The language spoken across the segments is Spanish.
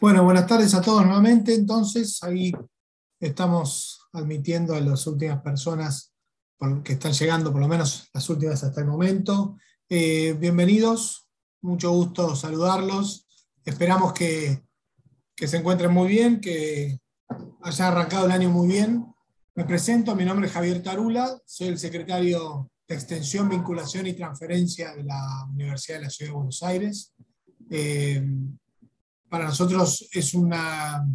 Bueno, buenas tardes a todos nuevamente. Entonces, ahí estamos admitiendo a las últimas personas que están llegando, por lo menos las últimas hasta el momento. Eh, bienvenidos, mucho gusto saludarlos. Esperamos que, se encuentren muy bien, que haya arrancado el año muy bien. Me presento, mi nombre es Javier Tarula, soy el secretario de Extensión, Vinculación y Transferencia de la Universidad de la Ciudad de Buenos Aires. Eh, para nosotros es una,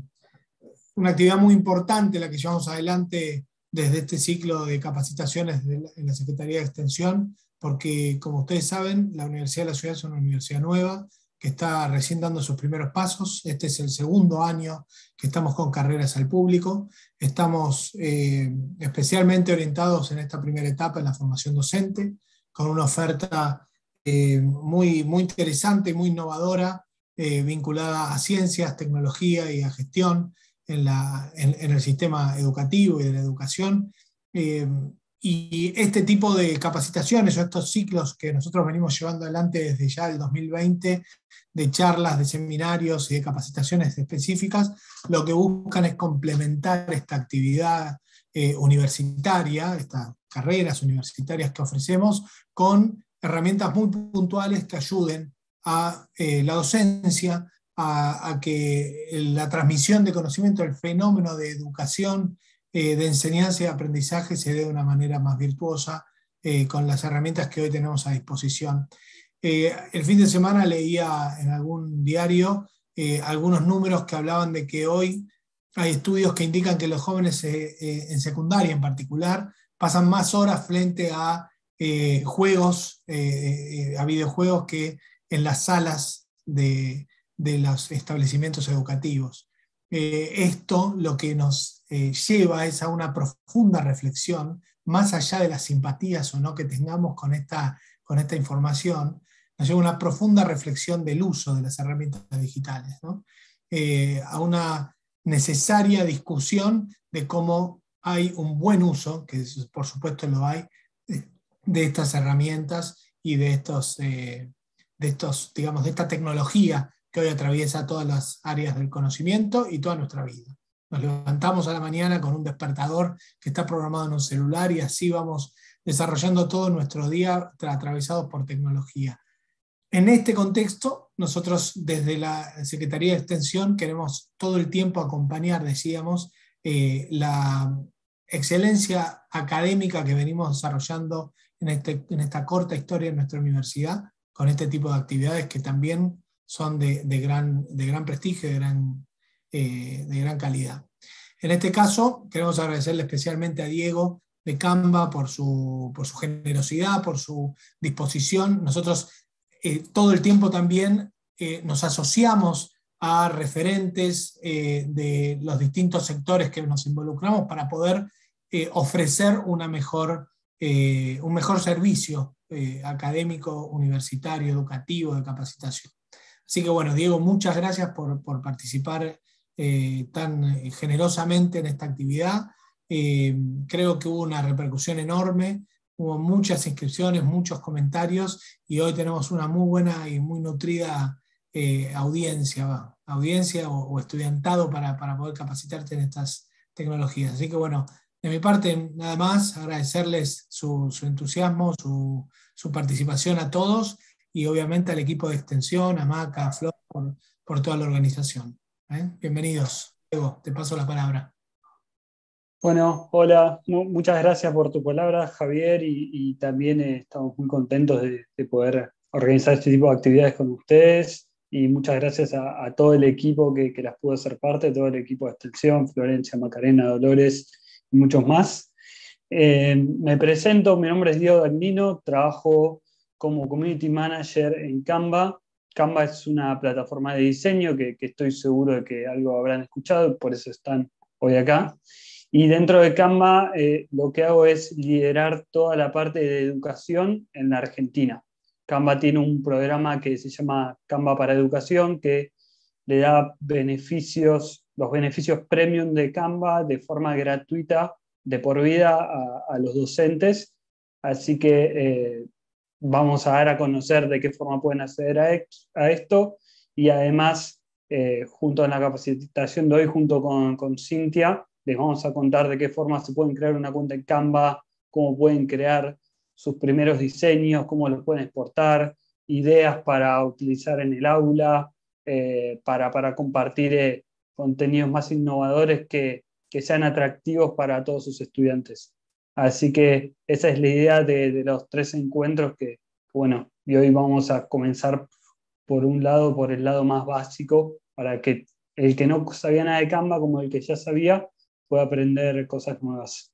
una actividad muy importante la que llevamos adelante desde este ciclo de capacitaciones en la Secretaría de Extensión, porque como ustedes saben, la Universidad de la Ciudad es una universidad nueva que está recién dando sus primeros pasos. Este es el segundo año que estamos con carreras al público. Estamos eh, especialmente orientados en esta primera etapa en la formación docente, con una oferta eh, muy, muy interesante, muy innovadora, eh, vinculada a ciencias, tecnología y a gestión en, el sistema educativo y de la educación. Eh, y este tipo de capacitaciones o estos ciclos que nosotros venimos llevando adelante desde ya el 2020, de charlas, de seminarios y de capacitaciones específicas, lo que buscan es complementar esta actividad eh, universitaria, estas carreras universitarias que ofrecemos, con herramientas muy puntuales que ayuden a eh, la docencia, a, que la transmisión de conocimiento, el fenómeno de educación, eh, de enseñanza y aprendizaje se dé de una manera más virtuosa eh, con las herramientas que hoy tenemos a disposición. el fin de semana leía en algún diario algunos números que hablaban de que hoy hay estudios que indican que los jóvenes en secundaria en particular pasan más horas frente a juegos, a videojuegos que en las salas de, los establecimientos educativos. Eh, esto lo que nos eh, lleva es a una profunda reflexión, más allá de las simpatías o no que tengamos con esta, con esta información, nos lleva a una profunda reflexión del uso de las herramientas digitales, eh, a una necesaria discusión de cómo hay un buen uso, que por supuesto lo hay, de estas herramientas y de estos, de digamos, de esta tecnología que hoy atraviesa todas las áreas del conocimiento y toda nuestra vida. Nos levantamos a la mañana con un despertador que está programado en un celular y así vamos desarrollando todo nuestro día atravesados por tecnología. En este contexto, nosotros desde la Secretaría de Extensión queremos todo el tiempo acompañar, decíamos, eh, la excelencia académica que venimos desarrollando en, este, en esta corta historia de nuestra universidad con este tipo de actividades que también son de, gran, de gran prestigio, de gran, eh, de gran calidad. En este caso, queremos agradecerle especialmente a Diego de Camba por su, generosidad, por su disposición. Nosotros eh, todo el tiempo también eh, nos asociamos a referentes de los distintos sectores que nos involucramos para poder ofrecer una mejor, un mejor servicio eh, académico, universitario, educativo, de capacitación. Así que bueno, Diego, muchas gracias por, participar eh, tan eh, generosamente en esta actividad. creo que hubo una repercusión enorme, hubo muchas inscripciones, muchos comentarios y hoy tenemos una muy buena y muy nutrida audiencia, audiencia o, estudiantado para, poder capacitarte en estas tecnologías. Así que bueno, de mi parte, nada más, agradecerles su entusiasmo, su, su participación a todos y obviamente al equipo de extensión, a Maca, a Flor, por, toda la organización. ¿eh? Bienvenidos. Diego, te paso la palabra. Bueno, hola, muchas gracias por tu palabra, Javier, y, también eh, estamos muy contentos de, poder organizar este tipo de actividades con ustedes. Y muchas gracias a, todo el equipo que, que las pudo hacer parte, todo el equipo de extensión, Florencia, Macarena, Dolores y muchos más. Eh, me presento, mi nombre es Diego Dagnino, trabajo como Community Manager en Canva. Canva es una plataforma de diseño que, estoy seguro de que algo habrán escuchado, por eso están hoy acá. Y dentro de Canva eh, lo que hago es liderar toda la parte de educación en la Argentina. Canva tiene un programa que se llama Canva para Educación que le da beneficios, los beneficios premium de Canva de forma gratuita de por vida a, los docentes. Así que eh, vamos a dar a conocer de qué forma pueden acceder a, esto y además, eh, junto a la capacitación de hoy, junto con, con Cintia, les vamos a contar de qué forma se pueden crear una cuenta en Canva, cómo pueden crear sus primeros diseños, cómo los pueden exportar, ideas para utilizar en el aula, eh, para, para, compartir contenidos más innovadores que, que sean atractivos para todos sus estudiantes. Así que esa es la idea de, los tres encuentros que, bueno, y hoy vamos a comenzar por un lado, por el lado más básico, para que el que no sabía nada de Canva como el que ya sabía pueda aprender cosas nuevas.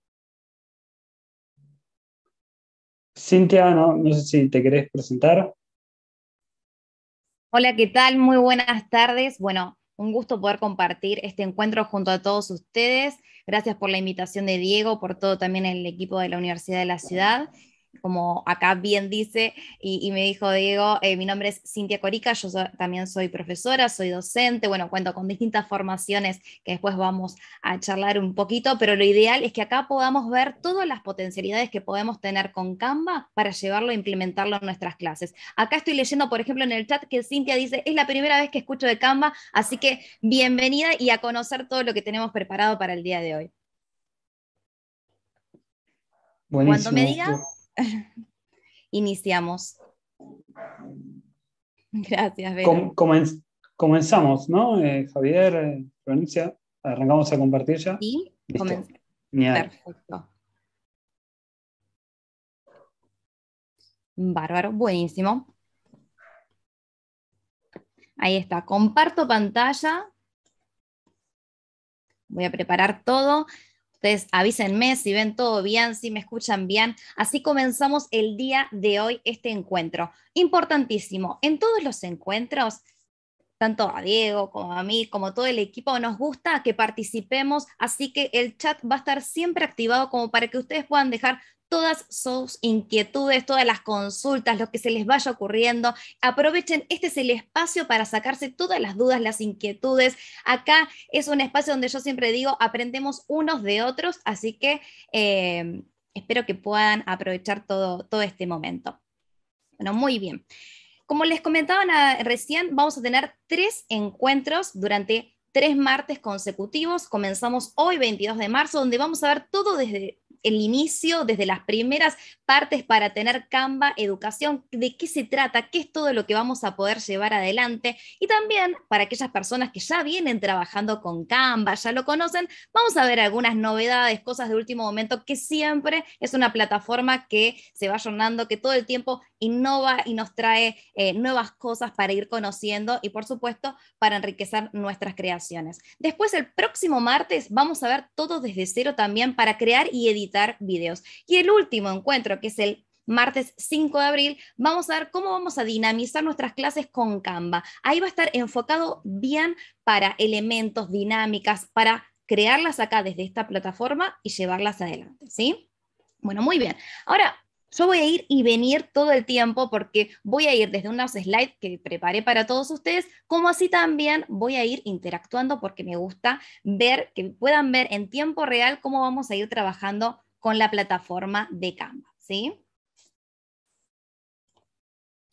Cintia, no, no sé si te querés presentar. Hola, ¿qué tal? Muy buenas tardes. Bueno, un gusto poder compartir este encuentro junto a todos ustedes. Gracias por la invitación de Diego, por todo también el equipo de la Universidad de la Ciudad como acá bien dice, y, me dijo Diego, eh, mi nombre es Cintia Corica, yo también soy profesora, soy docente, bueno, cuento con distintas formaciones que después vamos a charlar un poquito, pero lo ideal es que acá podamos ver todas las potencialidades que podemos tener con Canva para llevarlo e implementarlo en nuestras clases. Acá estoy leyendo, por ejemplo, en el chat que Cintia dice, es la primera vez que escucho de Canva, así que bienvenida y a conocer todo lo que tenemos preparado para el día de hoy. Buenísimo. Cuando me diga. iniciamos. Gracias, Com comenzamos, ¿no? Eh, Javier, eh, arrancamos a compartir ya. Sí, comenzamos. Perfecto. Bárbaro, buenísimo. Ahí está, comparto pantalla. Voy a preparar todo. Ustedes avísenme si ven todo bien, si me escuchan bien. Así comenzamos el día de hoy, este encuentro. Importantísimo, en todos los encuentros tanto a Diego como a mí, como todo el equipo, nos gusta que participemos, así que el chat va a estar siempre activado como para que ustedes puedan dejar todas sus inquietudes, todas las consultas, lo que se les vaya ocurriendo. Aprovechen, este es el espacio para sacarse todas las dudas, las inquietudes. Acá es un espacio donde yo siempre digo, aprendemos unos de otros, así que eh, espero que puedan aprovechar todo, todo este momento. Bueno, muy bien. Como les comentaba recién, vamos a tener tres encuentros durante tres martes consecutivos. Comenzamos hoy, 22 de marzo, donde vamos a ver todo desde el inicio, desde las primeras partes para tener Canva Educación, de qué se trata, qué es todo lo que vamos a poder llevar adelante y también para aquellas personas que ya vienen trabajando con Canva, ya lo conocen, vamos a ver algunas novedades, cosas de último momento que siempre es una plataforma que se va jornando, que todo el tiempo innova y nos trae eh, nuevas cosas para ir conociendo y por supuesto para enriquecer nuestras creaciones. Después el próximo martes vamos a ver todo desde cero también para crear y editar vídeos videos. Y el último encuentro, que es el martes 5 de abril, vamos a ver cómo vamos a dinamizar nuestras clases con Canva. Ahí va a estar enfocado bien para elementos, dinámicas, para crearlas acá desde esta plataforma y llevarlas adelante, ¿sí? Bueno, muy bien. Ahora yo voy a ir y venir todo el tiempo porque voy a ir desde unos slides que preparé para todos ustedes, como así también voy a ir interactuando porque me gusta ver, que puedan ver en tiempo real cómo vamos a ir trabajando con la plataforma de Canva, ¿sí?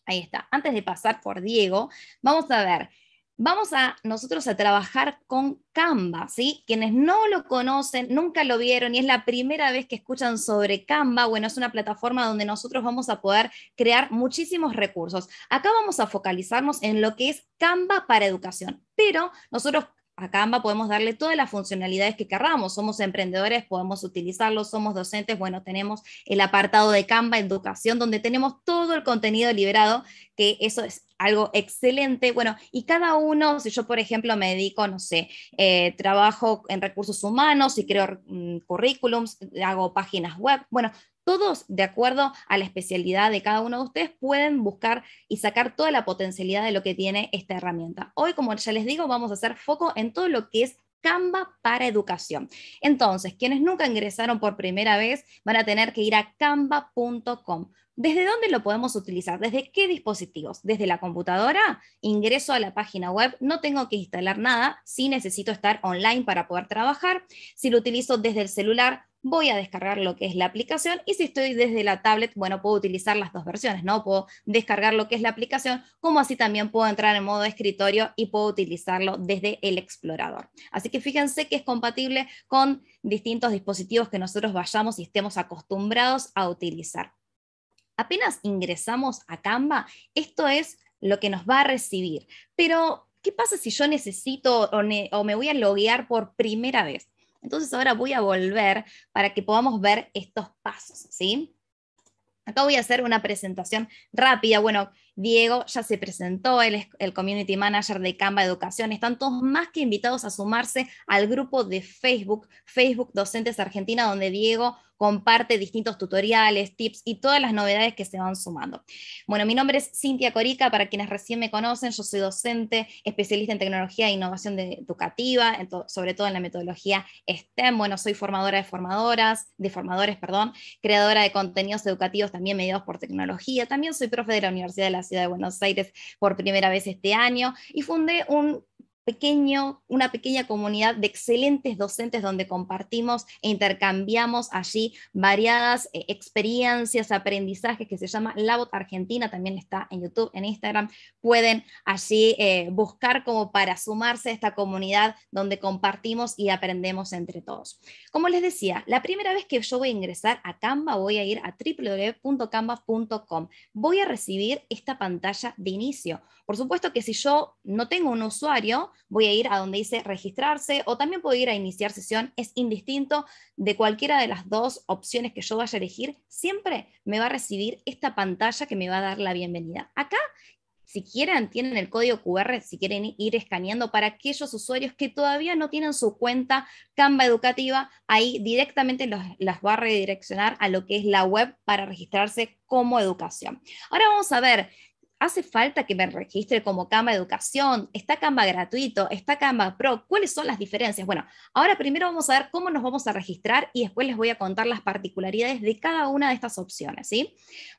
Ahí está. Antes de pasar por Diego, vamos a ver Vamos a nosotros a trabajar con Canva, ¿sí? Quienes no lo conocen, nunca lo vieron y es la primera vez que escuchan sobre Canva, bueno, es una plataforma donde nosotros vamos a poder crear muchísimos recursos. Acá vamos a focalizarnos en lo que es Canva para educación, pero nosotros a Canva podemos darle todas las funcionalidades que querramos. Somos emprendedores, podemos utilizarlo, somos docentes, bueno, tenemos el apartado de Canva Educación, donde tenemos todo el contenido liberado, que eso es algo excelente. Bueno, y cada uno, si yo por ejemplo me dedico, no sé, eh, trabajo en recursos humanos y creo mm, currículums, hago páginas web, bueno, todos, de acuerdo a la especialidad de cada uno de ustedes, pueden buscar y sacar toda la potencialidad de lo que tiene esta herramienta. Hoy, como ya les digo, vamos a hacer foco en todo lo que es Canva para educación. Entonces, quienes nunca ingresaron por primera vez van a tener que ir a canva.com. ¿Desde dónde lo podemos utilizar? ¿Desde qué dispositivos? ¿Desde la computadora? Ingreso a la página web, no tengo que instalar nada, sí necesito estar online para poder trabajar. Si lo utilizo desde el celular, voy a descargar lo que es la aplicación y si estoy desde la tablet, bueno, puedo utilizar las dos versiones, ¿no? Puedo descargar lo que es la aplicación, como así también puedo entrar en modo escritorio y puedo utilizarlo desde el explorador. Así que fíjense que es compatible con distintos dispositivos que nosotros vayamos y estemos acostumbrados a utilizar. Apenas ingresamos a Canva, esto es lo que nos va a recibir. Pero, ¿qué pasa si yo necesito o, o me voy a loguear por primera vez? Entonces ahora voy a volver para que podamos ver estos pasos, ¿sí? Acá voy a hacer una presentación rápida. Bueno, Diego ya se presentó, él es el Community Manager de Canva Educación. Están todos más que invitados a sumarse al grupo de Facebook, Facebook Docentes Argentina, donde Diego comparte distintos tutoriales, tips y todas las novedades que se van sumando. Bueno, mi nombre es Cintia Corica, para quienes recién me conocen, yo soy docente, especialista en tecnología e innovación educativa, sobre todo en la metodología STEM. Bueno, soy formadora de formadoras, de formadores, perdón, creadora de contenidos educativos también mediados por tecnología. También soy profe de la Universidad de la Ciudad de Buenos Aires por primera vez este año y fundé un pequeño, una pequeña comunidad de excelentes docentes donde compartimos e intercambiamos allí variadas eh, experiencias, aprendizajes que se llama Labot Argentina, también está en YouTube, en Instagram, pueden allí eh, buscar como para sumarse a esta comunidad donde compartimos y aprendemos entre todos. Como les decía, la primera vez que yo voy a ingresar a Canva, voy a ir a www.canva.com, voy a recibir esta pantalla de inicio por supuesto que si yo no tengo un usuario, voy a ir a donde dice registrarse o también puedo ir a iniciar sesión. Es indistinto de cualquiera de las dos opciones que yo vaya a elegir. Siempre me va a recibir esta pantalla que me va a dar la bienvenida. Acá si quieren, tienen el código QR, si quieren ir escaneando para aquellos usuarios que todavía no tienen su cuenta Canva Educativa, ahí directamente las va a redireccionar a lo que es la web para registrarse como educación. Ahora vamos a ver ¿Hace falta que me registre como Canva Educación? ¿Está Canva gratuito? ¿Está Canva Pro? ¿Cuáles son las diferencias? Bueno, ahora primero vamos a ver cómo nos vamos a registrar y después les voy a contar las particularidades de cada una de estas opciones,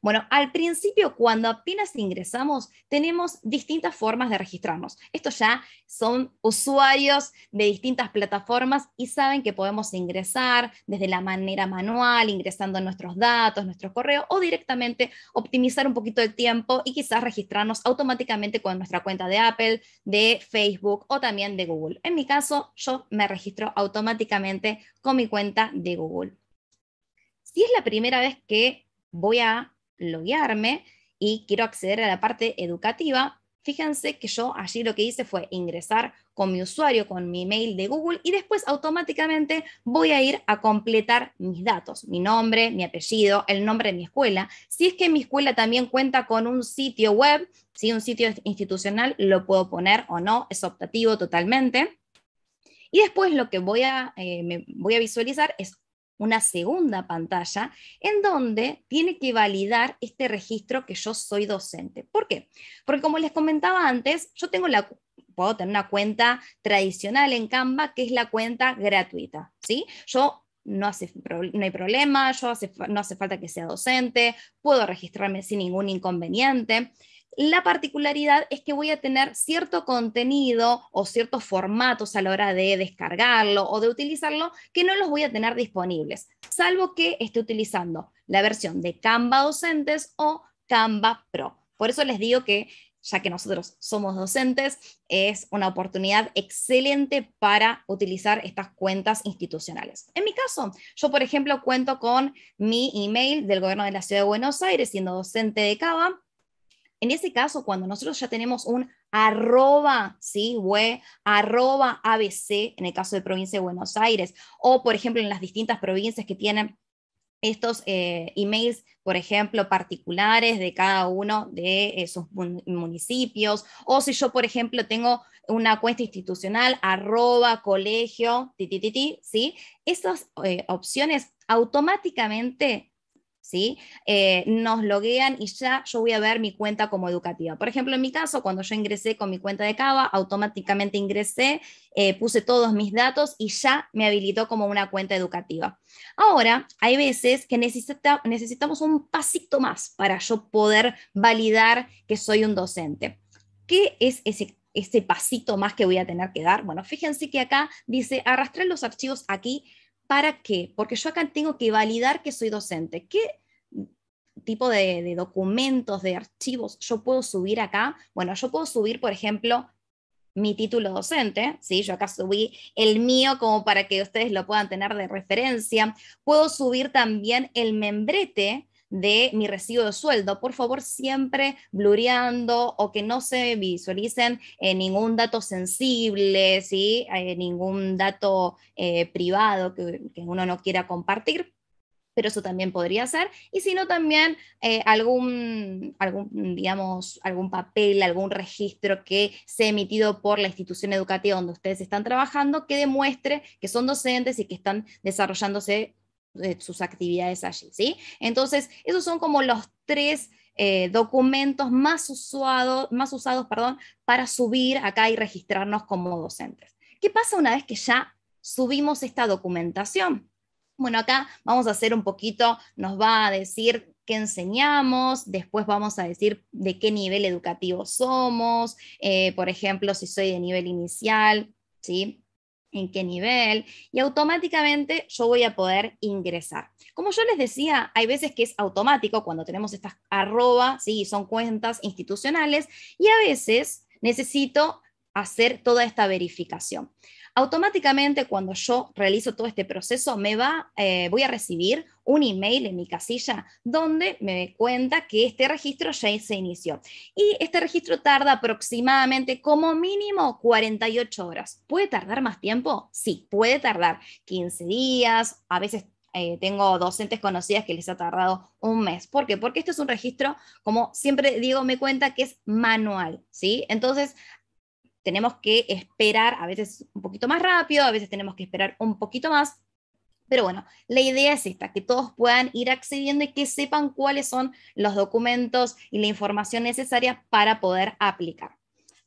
Bueno, al principio, cuando apenas ingresamos, tenemos distintas formas de registrarnos. Estos ya son usuarios de distintas plataformas y saben que podemos ingresar desde la manera manual, ingresando nuestros datos, nuestro correo o directamente optimizar un poquito el tiempo y quizás registrarnos registrarnos automáticamente con nuestra cuenta de Apple, de Facebook o también de Google. En mi caso, yo me registro automáticamente con mi cuenta de Google. Si es la primera vez que voy a loguearme y quiero acceder a la parte educativa, Fíjense que yo allí lo que hice fue ingresar con mi usuario, con mi mail de Google y después automáticamente voy a ir a completar mis datos, mi nombre, mi apellido, el nombre de mi escuela. Si es que mi escuela también cuenta con un sitio web, si un sitio institucional lo puedo poner o no, es optativo totalmente. Y después lo que voy a, eh, voy a visualizar es una segunda pantalla en donde tiene que validar este registro que yo soy docente. ¿Por qué? Porque como les comentaba antes, yo tengo la, puedo tener una cuenta tradicional en Canva, que es la cuenta gratuita, ¿sí? Yo no, hace, no hay problema, yo no hace falta que sea docente, puedo registrarme sin ningún inconveniente. La particularidad es que voy a tener cierto contenido o ciertos formatos a la hora de descargarlo o de utilizarlo que no los voy a tener disponibles, salvo que esté utilizando la versión de Canva Docentes o Canva Pro. Por eso les digo que ya que nosotros somos docentes, es una oportunidad excelente para utilizar estas cuentas institucionales. En mi caso, yo, por ejemplo, cuento con mi email del Gobierno de la Ciudad de Buenos Aires, siendo docente de Canva, en ese caso, cuando nosotros ya tenemos un arroba, ¿sí? Web, arroba ABC, en el caso de provincia de Buenos Aires, o por ejemplo en las distintas provincias que tienen estos eh, emails, por ejemplo, particulares de cada uno de esos eh, municipios, o si yo, por ejemplo, tengo una cuenta institucional, arroba, colegio, ¿sí? Esas eh, opciones automáticamente ¿sí? Eh, nos loguean y ya yo voy a ver mi cuenta como educativa. Por ejemplo, en mi caso, cuando yo ingresé con mi cuenta de Cava, automáticamente ingresé, eh, puse todos mis datos y ya me habilitó como una cuenta educativa. Ahora, hay veces que necesitamos un pasito más para yo poder validar que soy un docente. ¿Qué es ese ese pasito más que voy a tener que dar. Bueno, fíjense que acá dice arrastrar los archivos aquí ¿Para qué? Porque yo acá tengo que validar que soy docente. ¿Qué tipo de, documentos, de archivos yo puedo subir acá? Bueno, yo puedo subir, por ejemplo, mi título docente, ¿sí? yo acá subí el mío como para que ustedes lo puedan tener de referencia. Puedo subir también el membrete de mi recibo de sueldo, por favor siempre blureando o que no se visualicen eh, ningún dato sensible, eh, ningún dato eh, privado que, uno no quiera compartir, pero eso también podría ser, y si también algún, algún, digamos, algún papel, algún registro que sea emitido por la institución educativa donde ustedes están trabajando que demuestre que son docentes y que están desarrollándose sus actividades allí, ¿sí? Entonces, esos son como los tres eh, documentos más, más usados perdón, para subir acá y registrarnos como docentes. ¿Qué pasa una vez que ya subimos esta documentación? Bueno, acá vamos a hacer un poquito, nos va a decir qué enseñamos, después vamos a decir de qué nivel educativo somos, eh, por ejemplo, si soy de nivel inicial, ¿sí? en qué nivel, y automáticamente yo voy a poder ingresar. Como yo les decía, hay veces que es automático cuando tenemos estas arroba, ¿sí? son cuentas institucionales, y a veces necesito hacer toda esta verificación. Automáticamente cuando yo realizo todo este proceso, me va, eh, voy a recibir un email en mi casilla donde me cuenta que este registro ya se inició. Y este registro tarda aproximadamente como mínimo 48 horas. ¿Puede tardar más tiempo? Sí, puede tardar 15 días, a veces eh, tengo docentes conocidas que les ha tardado un mes. ¿Por qué? Porque esto es un registro, como siempre digo, me cuenta que es manual, ¿sí? Entonces, tenemos que esperar a veces un poquito más rápido, a veces tenemos que esperar un poquito más, pero bueno, la idea es esta, que todos puedan ir accediendo y que sepan cuáles son los documentos y la información necesaria para poder aplicar.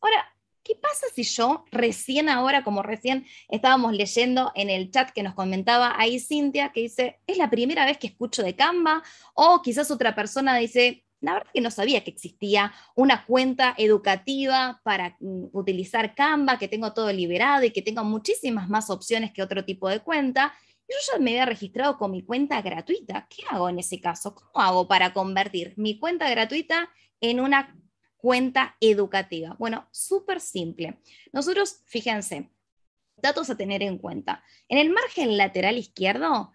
Ahora, ¿qué pasa si yo recién ahora, como recién estábamos leyendo en el chat que nos comentaba ahí Cintia, que dice, es la primera vez que escucho de Canva, o quizás otra persona dice, la verdad que no sabía que existía una cuenta educativa para mm, utilizar Canva, que tengo todo liberado y que tengo muchísimas más opciones que otro tipo de cuenta. Yo ya me había registrado con mi cuenta gratuita. ¿Qué hago en ese caso? ¿Cómo hago para convertir mi cuenta gratuita en una cuenta educativa? Bueno, súper simple. Nosotros, fíjense, datos a tener en cuenta. En el margen lateral izquierdo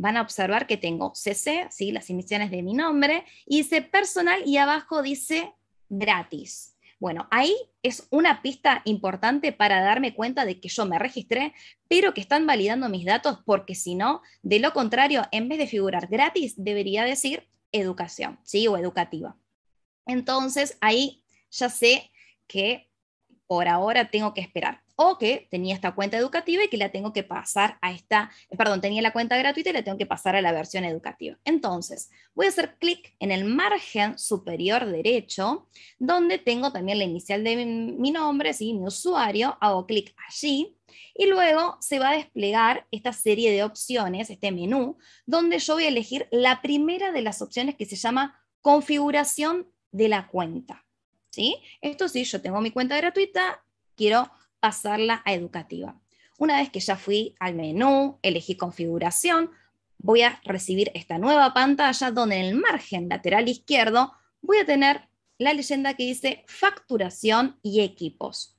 van a observar que tengo CC, ¿sí? las iniciales de mi nombre, y dice personal y abajo dice gratis. Bueno, ahí es una pista importante para darme cuenta de que yo me registré, pero que están validando mis datos, porque si no, de lo contrario, en vez de figurar gratis, debería decir educación, ¿sí? O educativa. Entonces, ahí ya sé que por ahora tengo que esperar. O que tenía esta cuenta educativa y que la tengo que pasar a esta, eh, perdón, tenía la cuenta gratuita y la tengo que pasar a la versión educativa. Entonces, voy a hacer clic en el margen superior derecho, donde tengo también la inicial de mi, nombre, mi usuario, hago clic allí y luego se va a desplegar esta serie de opciones, este menú, donde yo voy a elegir la primera de las opciones que se llama configuración de la cuenta. Esto sí, yo tengo mi cuenta gratuita, quiero pasarla a educativa. Una vez que ya fui al menú, elegí configuración, voy a recibir esta nueva pantalla donde en el margen lateral izquierdo voy a tener la leyenda que dice facturación y equipos.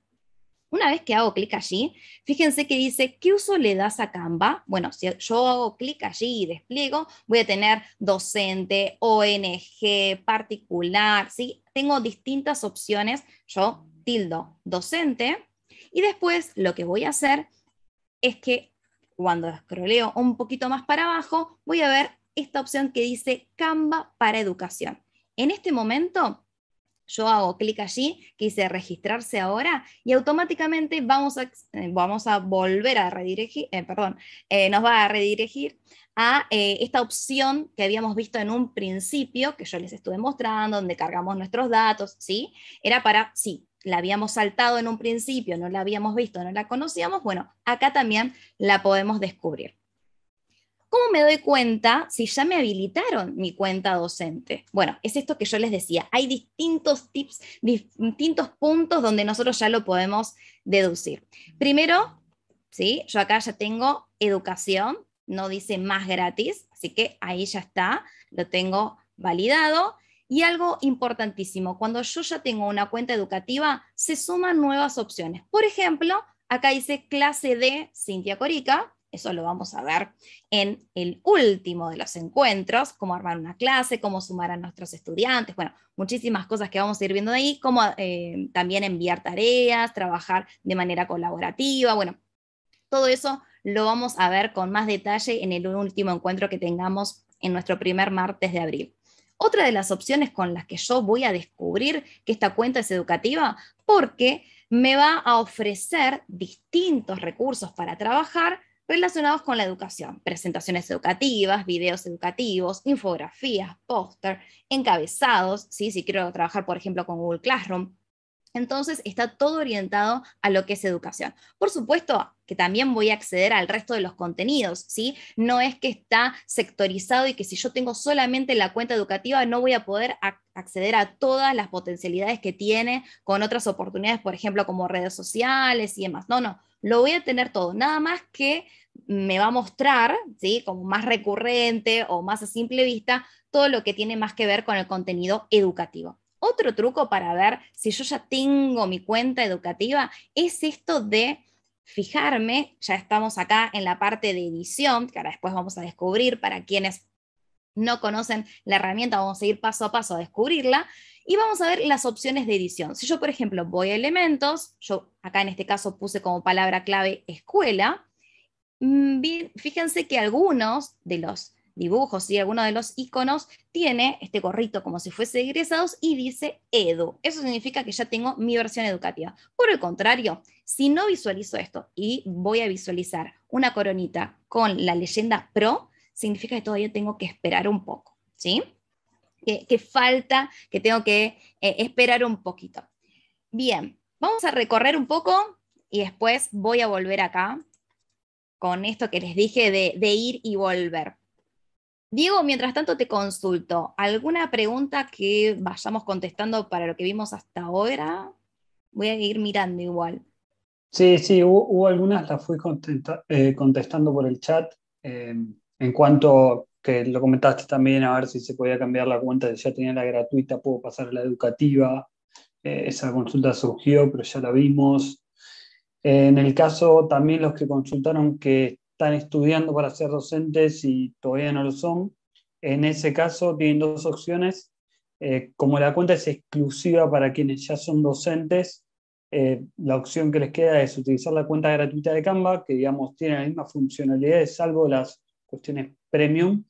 Una vez que hago clic allí, fíjense que dice, ¿qué uso le das a Canva? Bueno, si yo hago clic allí y despliego, voy a tener docente, ONG, particular, ¿sí? Tengo distintas opciones. Yo tildo docente y después lo que voy a hacer es que cuando escroleo un poquito más para abajo, voy a ver esta opción que dice Canva para educación. En este momento yo hago clic allí quise registrarse ahora y automáticamente vamos a, eh, vamos a volver a redirigir, eh, perdón, eh, nos va a redirigir a esta opción que habíamos visto en un principio, que yo les estuve mostrando, donde cargamos nuestros datos, ¿sí? Era para, sí, la habíamos saltado en un principio, no la habíamos visto, no la conocíamos, bueno, acá también la podemos descubrir. ¿Cómo me doy cuenta si ya me habilitaron mi cuenta docente? Bueno, es esto que yo les decía. Hay distintos tips, distintos puntos donde nosotros ya lo podemos deducir. Primero, ¿sí? yo acá ya tengo educación, no dice más gratis, así que ahí ya está, lo tengo validado. Y algo importantísimo, cuando yo ya tengo una cuenta educativa, se suman nuevas opciones. Por ejemplo, acá dice clase de Cintia Corica, eso lo vamos a ver en el último de los encuentros, cómo armar una clase, cómo sumar a nuestros estudiantes, bueno, muchísimas cosas que vamos a ir viendo ahí, cómo eh, también enviar tareas, trabajar de manera colaborativa, bueno, todo eso lo vamos a ver con más detalle en el último encuentro que tengamos en nuestro primer martes de abril. Otra de las opciones con las que yo voy a descubrir que esta cuenta es educativa, porque me va a ofrecer distintos recursos para trabajar relacionados con la educación, presentaciones educativas, videos educativos, infografías, póster, encabezados, ¿sí? si quiero trabajar, por ejemplo, con Google Classroom. Entonces está todo orientado a lo que es educación. Por supuesto que también voy a acceder al resto de los contenidos, ¿sí? No es que está sectorizado y que si yo tengo solamente la cuenta educativa no voy a poder acceder a todas las potencialidades que tiene con otras oportunidades, por ejemplo, como redes sociales y demás. No, no, lo voy a tener todo, nada más que me va a mostrar, como más recurrente o más a simple vista, todo lo que tiene más que ver con el contenido educativo. Otro truco para ver si yo ya tengo mi cuenta educativa es esto de fijarme, ya estamos acá en la parte de edición, que ahora después vamos a descubrir para quienes no conocen la herramienta, vamos a ir paso a paso a descubrirla y vamos a ver las opciones de edición. Si yo, por ejemplo, voy a elementos, yo acá en este caso puse como palabra clave escuela, Mm, fíjense que algunos de los dibujos y algunos de los iconos tiene este gorrito como si fuese egresados y dice edu. Eso significa que ya tengo mi versión educativa. Por el contrario, si no visualizo esto y voy a visualizar una coronita con la leyenda pro, significa que todavía tengo que esperar un poco, ¿sí? Que, falta, que tengo que eh, esperar un poquito. Bien, vamos a recorrer un poco y después voy a volver acá con esto que les dije de, ir y volver. Diego, mientras tanto te consulto, ¿alguna pregunta que vayamos contestando para lo que vimos hasta ahora? Voy a ir mirando igual. Sí, sí, hubo, algunas, las fui eh, contestando por el chat. Em, en cuanto que lo comentaste también, a ver si se podía cambiar la cuenta, ya tenía la gratuita, puedo pasar a la educativa. Eh, esa consulta surgió, pero ya la vimos. En el caso también los que consultaron que están estudiando para ser docentes y todavía no lo son, en ese caso tienen dos opciones. Eh, como la cuenta es exclusiva para quienes ya son docentes, eh, la opción que les queda es utilizar la cuenta gratuita de Canva, que digamos tiene las mismas funcionalidades, salvo las cuestiones premium.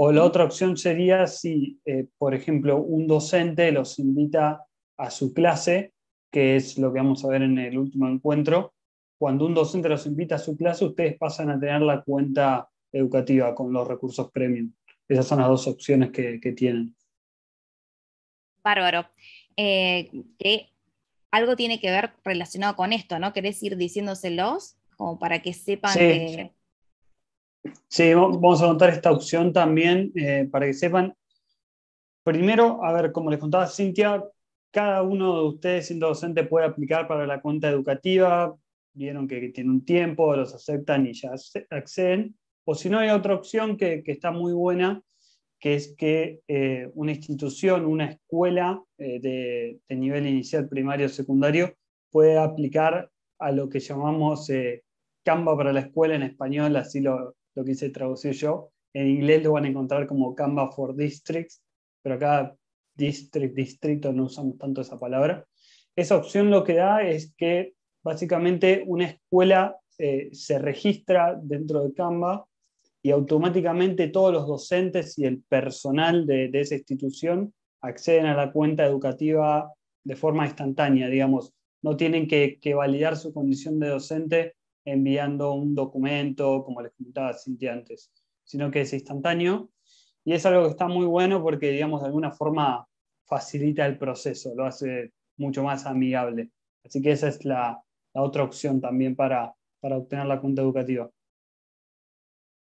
O la otra opción sería si, eh, por ejemplo, un docente los invita a su clase que es lo que vamos a ver en el último encuentro. Cuando un docente los invita a su clase, ustedes pasan a tener la cuenta educativa con los recursos premium. Esas son las dos opciones que, tienen. Bárbaro. Eh, que algo tiene que ver relacionado con esto, ¿no? ¿Querés ir diciéndoselos como para que sepan sí. que... Sí, vamos a contar esta opción también eh, para que sepan. Primero, a ver, como les contaba Cintia, cada uno de ustedes siendo docente puede aplicar para la cuenta educativa, vieron que, tiene un tiempo, los aceptan y ya acceden, o si no hay otra opción que, está muy buena, que es que eh, una institución, una escuela eh, de, nivel inicial, primario, secundario, puede aplicar a lo que llamamos eh, Canva para la escuela en español, así lo, lo quise traducir yo. En inglés lo van a encontrar como Canva for Districts, pero acá district, distrito, no usamos tanto esa palabra. Esa opción lo que da es que básicamente una escuela eh, se registra dentro de Canva y automáticamente todos los docentes y el personal de, esa institución acceden a la cuenta educativa de forma instantánea, digamos. No tienen que, que validar su condición de docente enviando un documento, como les comentaba Cintia antes, sino que es instantáneo y es algo que está muy bueno porque, digamos, de alguna forma facilita el proceso, lo hace mucho más amigable. Así que esa es la, otra opción también para, obtener la cuenta educativa.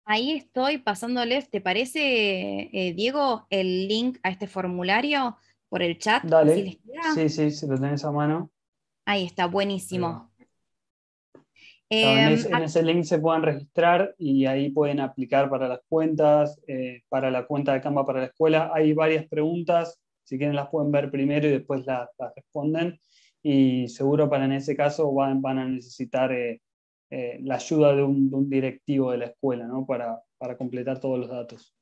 Ahí estoy pasándoles, ¿te parece, eh, Diego, el link a este formulario por el chat? Dale. Sí, sí, si lo tenés a mano. Ahí está, buenísimo en, em, ah ese, link se pueden registrar y ahí pueden aplicar para las cuentas, eh, para la cuenta de Canva para la escuela. Hay varias preguntas, si quieren las pueden ver primero y después las, responden. Y seguro para en ese caso van, a necesitar eh, eh, la ayuda de un, directivo de la escuela ¿no? para, completar todos los datos.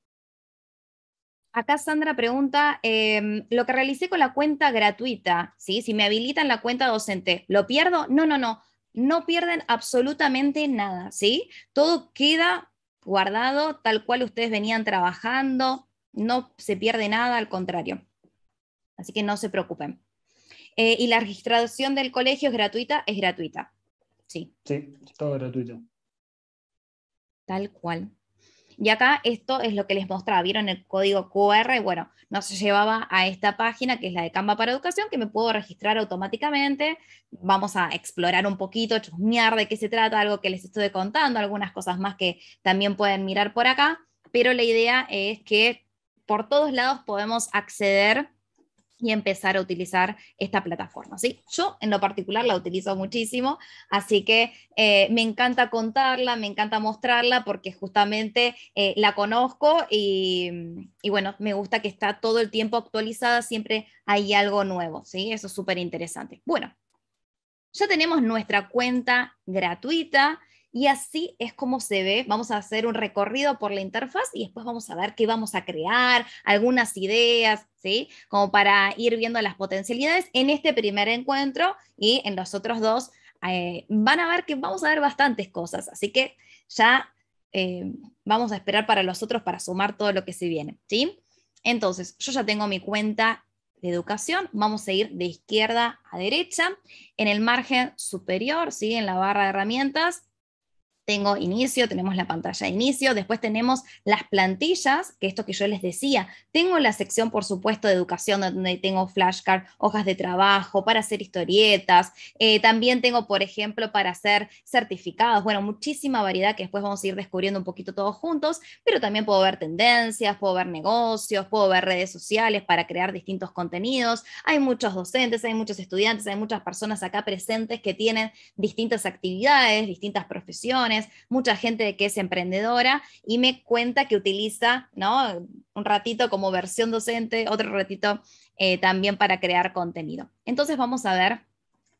Acá Sandra pregunta, em, lo que realicé con la cuenta gratuita, ¿sí? si me habilitan la cuenta docente, ¿lo pierdo? No, no, no no pierden absolutamente nada, ¿sí? Todo queda guardado tal cual ustedes venían trabajando, no se pierde nada, al contrario. Así que no se preocupen. Eh, y la registración del colegio es gratuita, es gratuita. Sí. Sí, todo gratuito. Tal cual. Y acá esto es lo que les mostraba, vieron el código QR, bueno, nos llevaba a esta página que es la de Canva para Educación, que me puedo registrar automáticamente. Vamos a explorar un poquito, chusmear de qué se trata, algo que les estoy contando, algunas cosas más que también pueden mirar por acá, pero la idea es que por todos lados podemos acceder y empezar a utilizar esta plataforma. ¿sí? Yo en lo particular la utilizo muchísimo, así que eh, me encanta contarla, me encanta mostrarla porque justamente eh, la conozco y, bueno, me gusta que está todo el tiempo actualizada, siempre hay algo nuevo, ¿sí? eso es súper interesante. Bueno, ya tenemos nuestra cuenta gratuita, y así es como se ve. Vamos a hacer un recorrido por la interfaz y después vamos a ver qué vamos a crear, algunas ideas, ¿sí? Como para ir viendo las potencialidades en este primer encuentro y en los otros dos. Eh, van a ver que vamos a ver bastantes cosas, así que ya eh, vamos a esperar para los otros para sumar todo lo que se viene, ¿sí? Entonces, yo ya tengo mi cuenta de educación, vamos a ir de izquierda a derecha, en el margen superior, ¿sí? en la barra de herramientas, tengo inicio, tenemos la pantalla de inicio, después tenemos las plantillas, que esto que yo les decía, tengo la sección, por supuesto, de educación, donde tengo flashcards, hojas de trabajo, para hacer historietas, eh, también tengo, por ejemplo, para hacer certificados, bueno, muchísima variedad que después vamos a ir descubriendo un poquito todos juntos, pero también puedo ver tendencias, puedo ver negocios, puedo ver redes sociales para crear distintos contenidos, hay muchos docentes, hay muchos estudiantes, hay muchas personas acá presentes que tienen distintas actividades, distintas profesiones, mucha gente que es emprendedora y me cuenta que utiliza, ¿no? Un ratito como versión docente, otro ratito eh, también para crear contenido. Entonces vamos a ver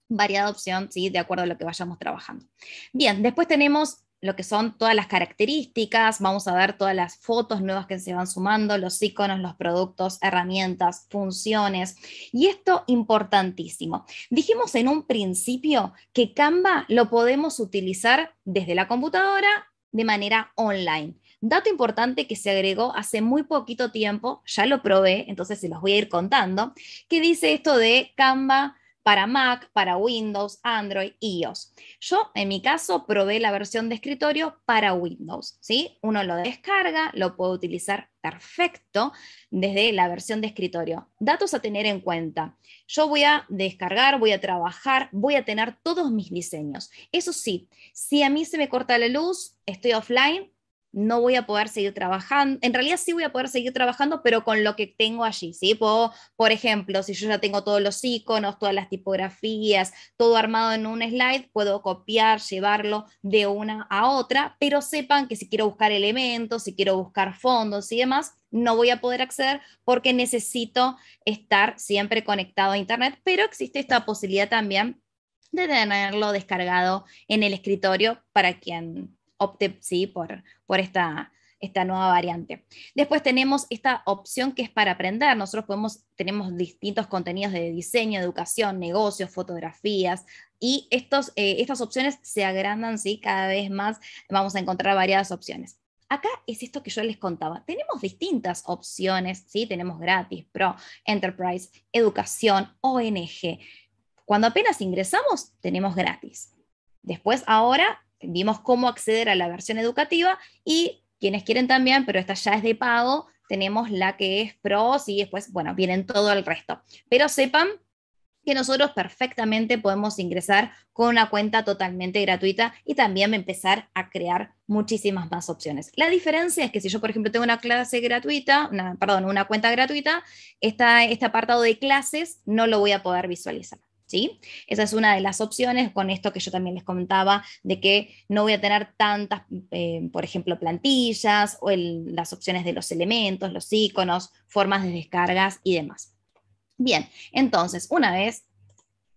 variada opción, ¿sí? De acuerdo a lo que vayamos trabajando. Bien, después tenemos lo que son todas las características, vamos a ver todas las fotos nuevas que se van sumando, los iconos, los productos, herramientas, funciones. Y esto importantísimo. Dijimos en un principio que Canva lo podemos utilizar desde la computadora de manera online. Dato importante que se agregó hace muy poquito tiempo, ya lo probé, entonces se los voy a ir contando, que dice esto de Canva para Mac, para Windows, Android iOS. Yo, en mi caso, probé la versión de escritorio para Windows, ¿sí? Uno lo descarga, lo puede utilizar perfecto desde la versión de escritorio. Datos a tener en cuenta. Yo voy a descargar, voy a trabajar, voy a tener todos mis diseños. Eso sí, si a mí se me corta la luz, estoy offline, no voy a poder seguir trabajando, en realidad sí voy a poder seguir trabajando, pero con lo que tengo allí, ¿sí? Puedo, por ejemplo, si yo ya tengo todos los iconos, todas las tipografías, todo armado en un slide, puedo copiar, llevarlo de una a otra, pero sepan que si quiero buscar elementos, si quiero buscar fondos y demás, no voy a poder acceder porque necesito estar siempre conectado a Internet, pero existe esta posibilidad también de tenerlo descargado en el escritorio para quien opte ¿sí? por, por esta, esta nueva variante. Después tenemos esta opción que es para aprender. Nosotros podemos, tenemos distintos contenidos de diseño, educación, negocios, fotografías. Y estos, eh, estas opciones se agrandan, ¿sí? Cada vez más vamos a encontrar variadas opciones. Acá es esto que yo les contaba. Tenemos distintas opciones, ¿sí? Tenemos gratis, pro, enterprise, educación, ONG. Cuando apenas ingresamos, tenemos gratis. Después, ahora vimos cómo acceder a la versión educativa y quienes quieren también, pero esta ya es de pago, tenemos la que es pros y después, bueno, vienen todo el resto. Pero sepan que nosotros perfectamente podemos ingresar con una cuenta totalmente gratuita y también empezar a crear muchísimas más opciones. La diferencia es que si yo, por ejemplo, tengo una clase gratuita, perdón, una cuenta gratuita, este apartado de clases no lo voy a poder visualizar. Esa es una de las opciones con esto que yo también les comentaba, de que no voy a tener tantas, eh, por ejemplo, plantillas o las opciones de los elementos, los iconos, formas de descargas y demás. Bien, entonces, una vez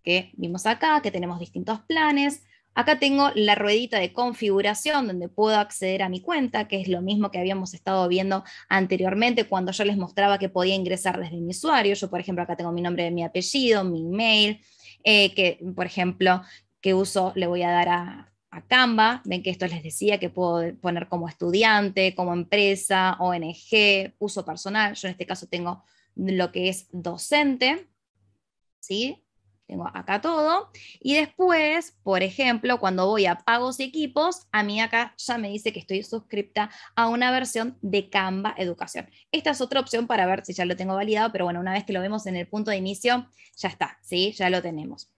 que vimos acá que tenemos distintos planes, acá tengo la ruedita de configuración donde puedo acceder a mi cuenta, que es lo mismo que habíamos estado viendo anteriormente cuando yo les mostraba que podía ingresar desde mi usuario. Yo, por ejemplo, acá tengo mi nombre, mi apellido, mi email, eh, que, por ejemplo, qué uso le voy a dar a, a Canva. Ven que esto les decía que puedo poner como estudiante, como empresa, ONG, uso personal. Yo en este caso tengo lo que es docente, ¿sí? Tengo acá todo. Y después, por ejemplo, cuando voy a pagos y equipos, a mí acá ya me dice que estoy suscripta a una versión de Canva Educación. Esta es otra opción para ver si ya lo tengo validado, pero bueno, una vez que lo vemos en el punto de inicio, ya está, ¿sí? Ya lo tenemos.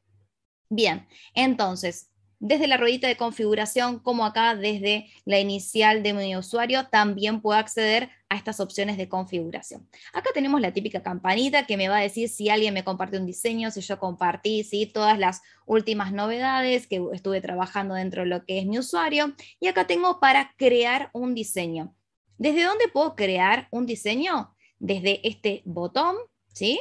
Bien, entonces, desde la ruedita de configuración como acá desde la inicial de mi usuario, también puedo acceder a estas opciones de configuración. Acá tenemos la típica campanita que me va a decir si alguien me compartió un diseño, si yo compartí, si todas las últimas novedades que estuve trabajando dentro de lo que es mi usuario. Y acá tengo para crear un diseño. ¿Desde dónde puedo crear un diseño? Desde este botón, ¿sí?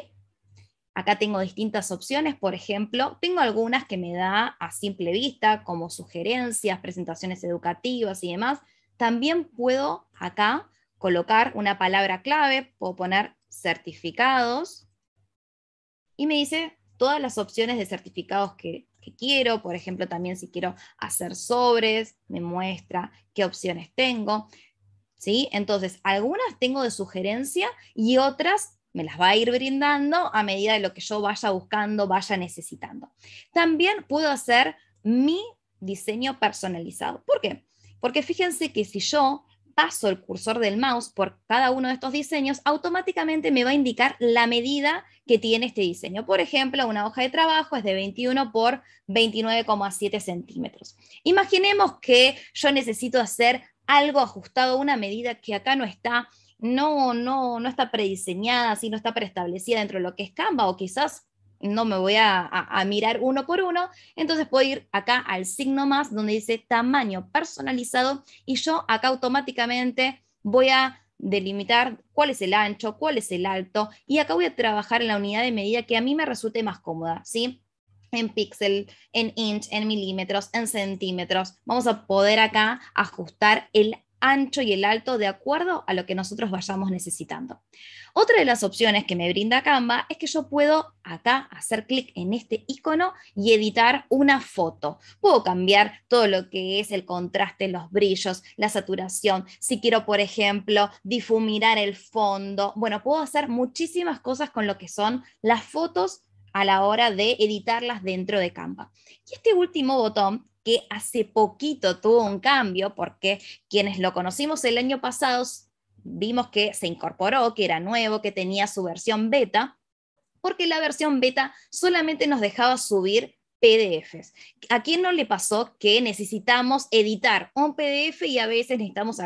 Acá tengo distintas opciones, por ejemplo, tengo algunas que me da a simple vista, como sugerencias, presentaciones educativas y demás. También puedo acá colocar una palabra clave, puedo poner certificados y me dice todas las opciones de certificados que, quiero, por ejemplo, también si quiero hacer sobres, me muestra qué opciones tengo. ¿Sí? Entonces, algunas tengo de sugerencia y otras me las va a ir brindando a medida de lo que yo vaya buscando, vaya necesitando. También puedo hacer mi diseño personalizado. ¿Por qué? Porque fíjense que si yo paso el cursor del mouse por cada uno de estos diseños, automáticamente me va a indicar la medida que tiene este diseño. Por ejemplo, una hoja de trabajo es de 21 por 29,7 centímetros. Imaginemos que yo necesito hacer algo ajustado a una medida que acá no está no, no, no está prediseñada, si no está preestablecida dentro de lo que es Canva o quizás no me voy a, mirar uno por uno, entonces puedo ir acá al signo más donde dice tamaño personalizado y yo acá automáticamente voy a delimitar cuál es el ancho, cuál es el alto y acá voy a trabajar en la unidad de medida que a mí me resulte más cómoda, ¿sí? En píxel, en inch, en milímetros, en centímetros. Vamos a poder acá ajustar el ancho y el alto de acuerdo a lo que nosotros vayamos necesitando. Otra de las opciones que me brinda Canva es que yo puedo acá hacer clic en este icono y editar una foto. Puedo cambiar todo lo que es el contraste, los brillos, la saturación. Si quiero, por ejemplo, difuminar el fondo. Bueno, puedo hacer muchísimas cosas con lo que son las fotos a la hora de editarlas dentro de Canva. Y este último botón que hace poquito tuvo un cambio, porque quienes lo conocimos el año pasado vimos que se incorporó, que era nuevo, que tenía su versión beta, porque la versión beta solamente nos dejaba subir PDFs. ¿A quién no le pasó que necesitamos editar un PDF y a veces necesitamos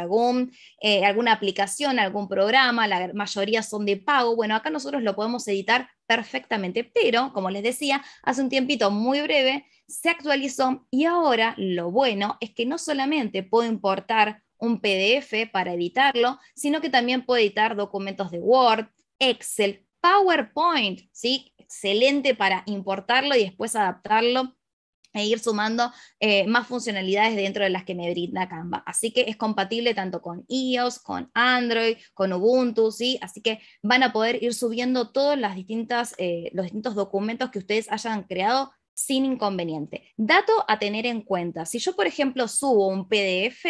eh, alguna aplicación, algún programa? La mayoría son de pago. Bueno, acá nosotros lo podemos editar perfectamente, pero como les decía, hace un tiempito muy breve se actualizó y ahora lo bueno es que no solamente puedo importar un PDF para editarlo, sino que también puedo editar documentos de Word, Excel, PowerPoint, ¿sí? Excelente para importarlo y después adaptarlo e ir sumando eh, más funcionalidades dentro de las que me brinda Canva. Así que es compatible tanto con iOS, con Android, con Ubuntu, ¿sí? Así que van a poder ir subiendo todos las distintas, eh, los distintos documentos que ustedes hayan creado sin inconveniente. Dato a tener en cuenta. Si yo, por ejemplo, subo un PDF,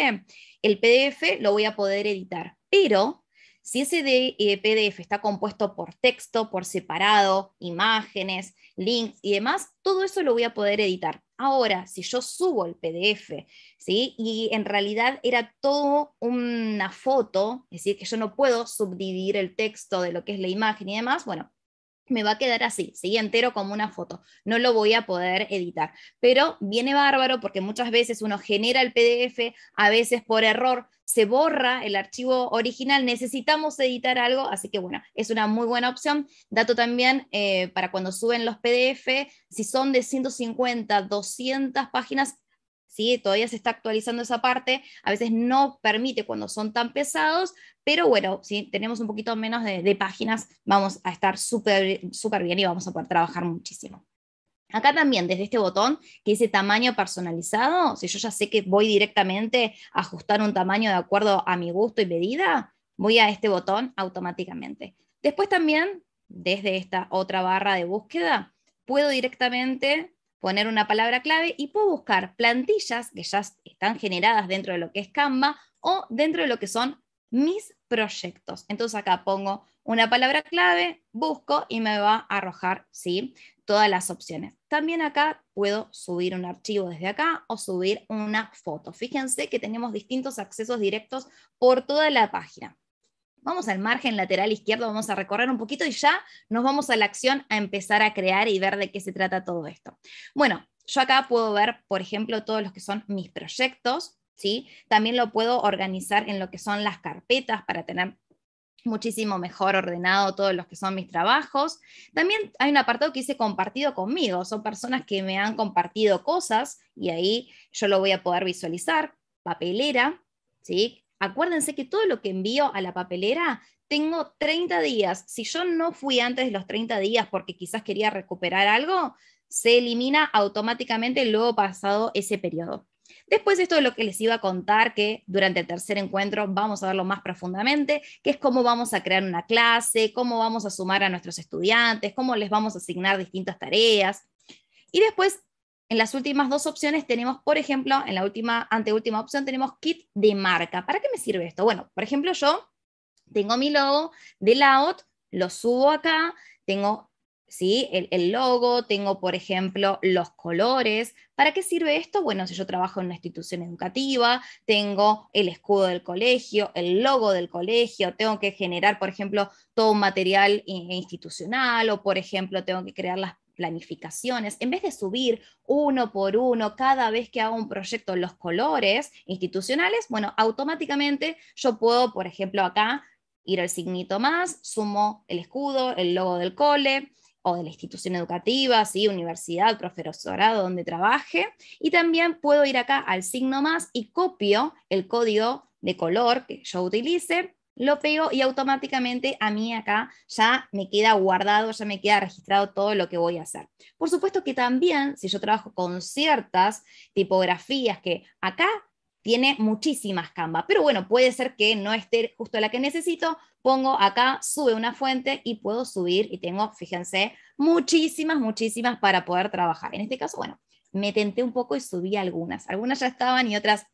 el PDF lo voy a poder editar, pero si ese eh, PDF está compuesto por texto, por separado, imágenes, links y demás, todo eso lo voy a poder editar. Ahora, si yo subo el PDF, ¿sí? Y en realidad era todo una foto, es decir, que yo no puedo subdividir el texto de lo que es la imagen y demás, bueno, me va a quedar así, ¿sí? entero como una foto. No lo voy a poder editar. Pero viene bárbaro porque muchas veces uno genera el PDF, a veces por error se borra el archivo original, necesitamos editar algo, así que bueno, es una muy buena opción. Dato también eh, para cuando suben los PDF, si son de 150, 200 páginas, ¿sí? Todavía se está actualizando esa parte, a veces no permite cuando son tan pesados, pero bueno, si tenemos un poquito menos de, páginas, vamos a estar súper super bien y vamos a poder trabajar muchísimo. Acá también, desde este botón que dice tamaño personalizado, si yo ya sé que voy directamente a ajustar un tamaño de acuerdo a mi gusto y medida, voy a este botón automáticamente. Después también, desde esta otra barra de búsqueda, puedo directamente poner una palabra clave y puedo buscar plantillas que ya están generadas dentro de lo que es Canva o dentro de lo que son mis proyectos. Entonces acá pongo una palabra clave, busco y me va a arrojar ¿sí? todas las opciones. También acá puedo subir un archivo desde acá o subir una foto. Fíjense que tenemos distintos accesos directos por toda la página vamos al margen lateral izquierdo, vamos a recorrer un poquito y ya nos vamos a la acción a empezar a crear y ver de qué se trata todo esto. Bueno, yo acá puedo ver, por ejemplo, todos los que son mis proyectos, ¿sí? También lo puedo organizar en lo que son las carpetas para tener muchísimo mejor ordenado todos los que son mis trabajos. También hay un apartado que hice compartido conmigo, son personas que me han compartido cosas y ahí yo lo voy a poder visualizar, papelera, ¿sí? Acuérdense que todo lo que envío a la papelera, tengo 30 días. Si yo no fui antes de los 30 días porque quizás quería recuperar algo, se elimina automáticamente luego pasado ese periodo. Después esto es lo que les iba a contar, que durante el tercer encuentro vamos a verlo más profundamente, que es cómo vamos a crear una clase, cómo vamos a sumar a nuestros estudiantes, cómo les vamos a asignar distintas tareas. Y después en las últimas dos opciones tenemos, por ejemplo, en la última, anteúltima opción tenemos kit de marca. ¿Para qué me sirve esto? Bueno, por ejemplo, yo tengo mi logo de layout, lo subo acá, tengo ¿sí? El, el, logo, tengo, por ejemplo, los colores. ¿Para qué sirve esto? Bueno, si yo trabajo en una institución educativa, tengo el escudo del colegio, el logo del colegio, tengo que generar, por ejemplo, todo un material institucional o, por ejemplo, tengo que crear las planificaciones, en vez de subir uno por uno cada vez que hago un proyecto los colores institucionales, bueno, automáticamente yo puedo, por ejemplo, acá ir al signito más, sumo el escudo, el logo del cole o de la institución educativa, ¿sí? universidad, profesorado, donde trabaje, y también puedo ir acá al signo más y copio el código de color que yo utilice lo pego y automáticamente a mí acá ya me queda guardado, ya me queda registrado todo lo que voy a hacer. Por supuesto que también, si yo trabajo con ciertas tipografías que acá tiene muchísimas canvas, pero bueno, puede ser que no esté justo la que necesito, pongo acá, sube una fuente y puedo subir y tengo, fíjense, muchísimas, muchísimas para poder trabajar. En este caso, bueno, me tenté un poco y subí algunas. Algunas ya estaban y otras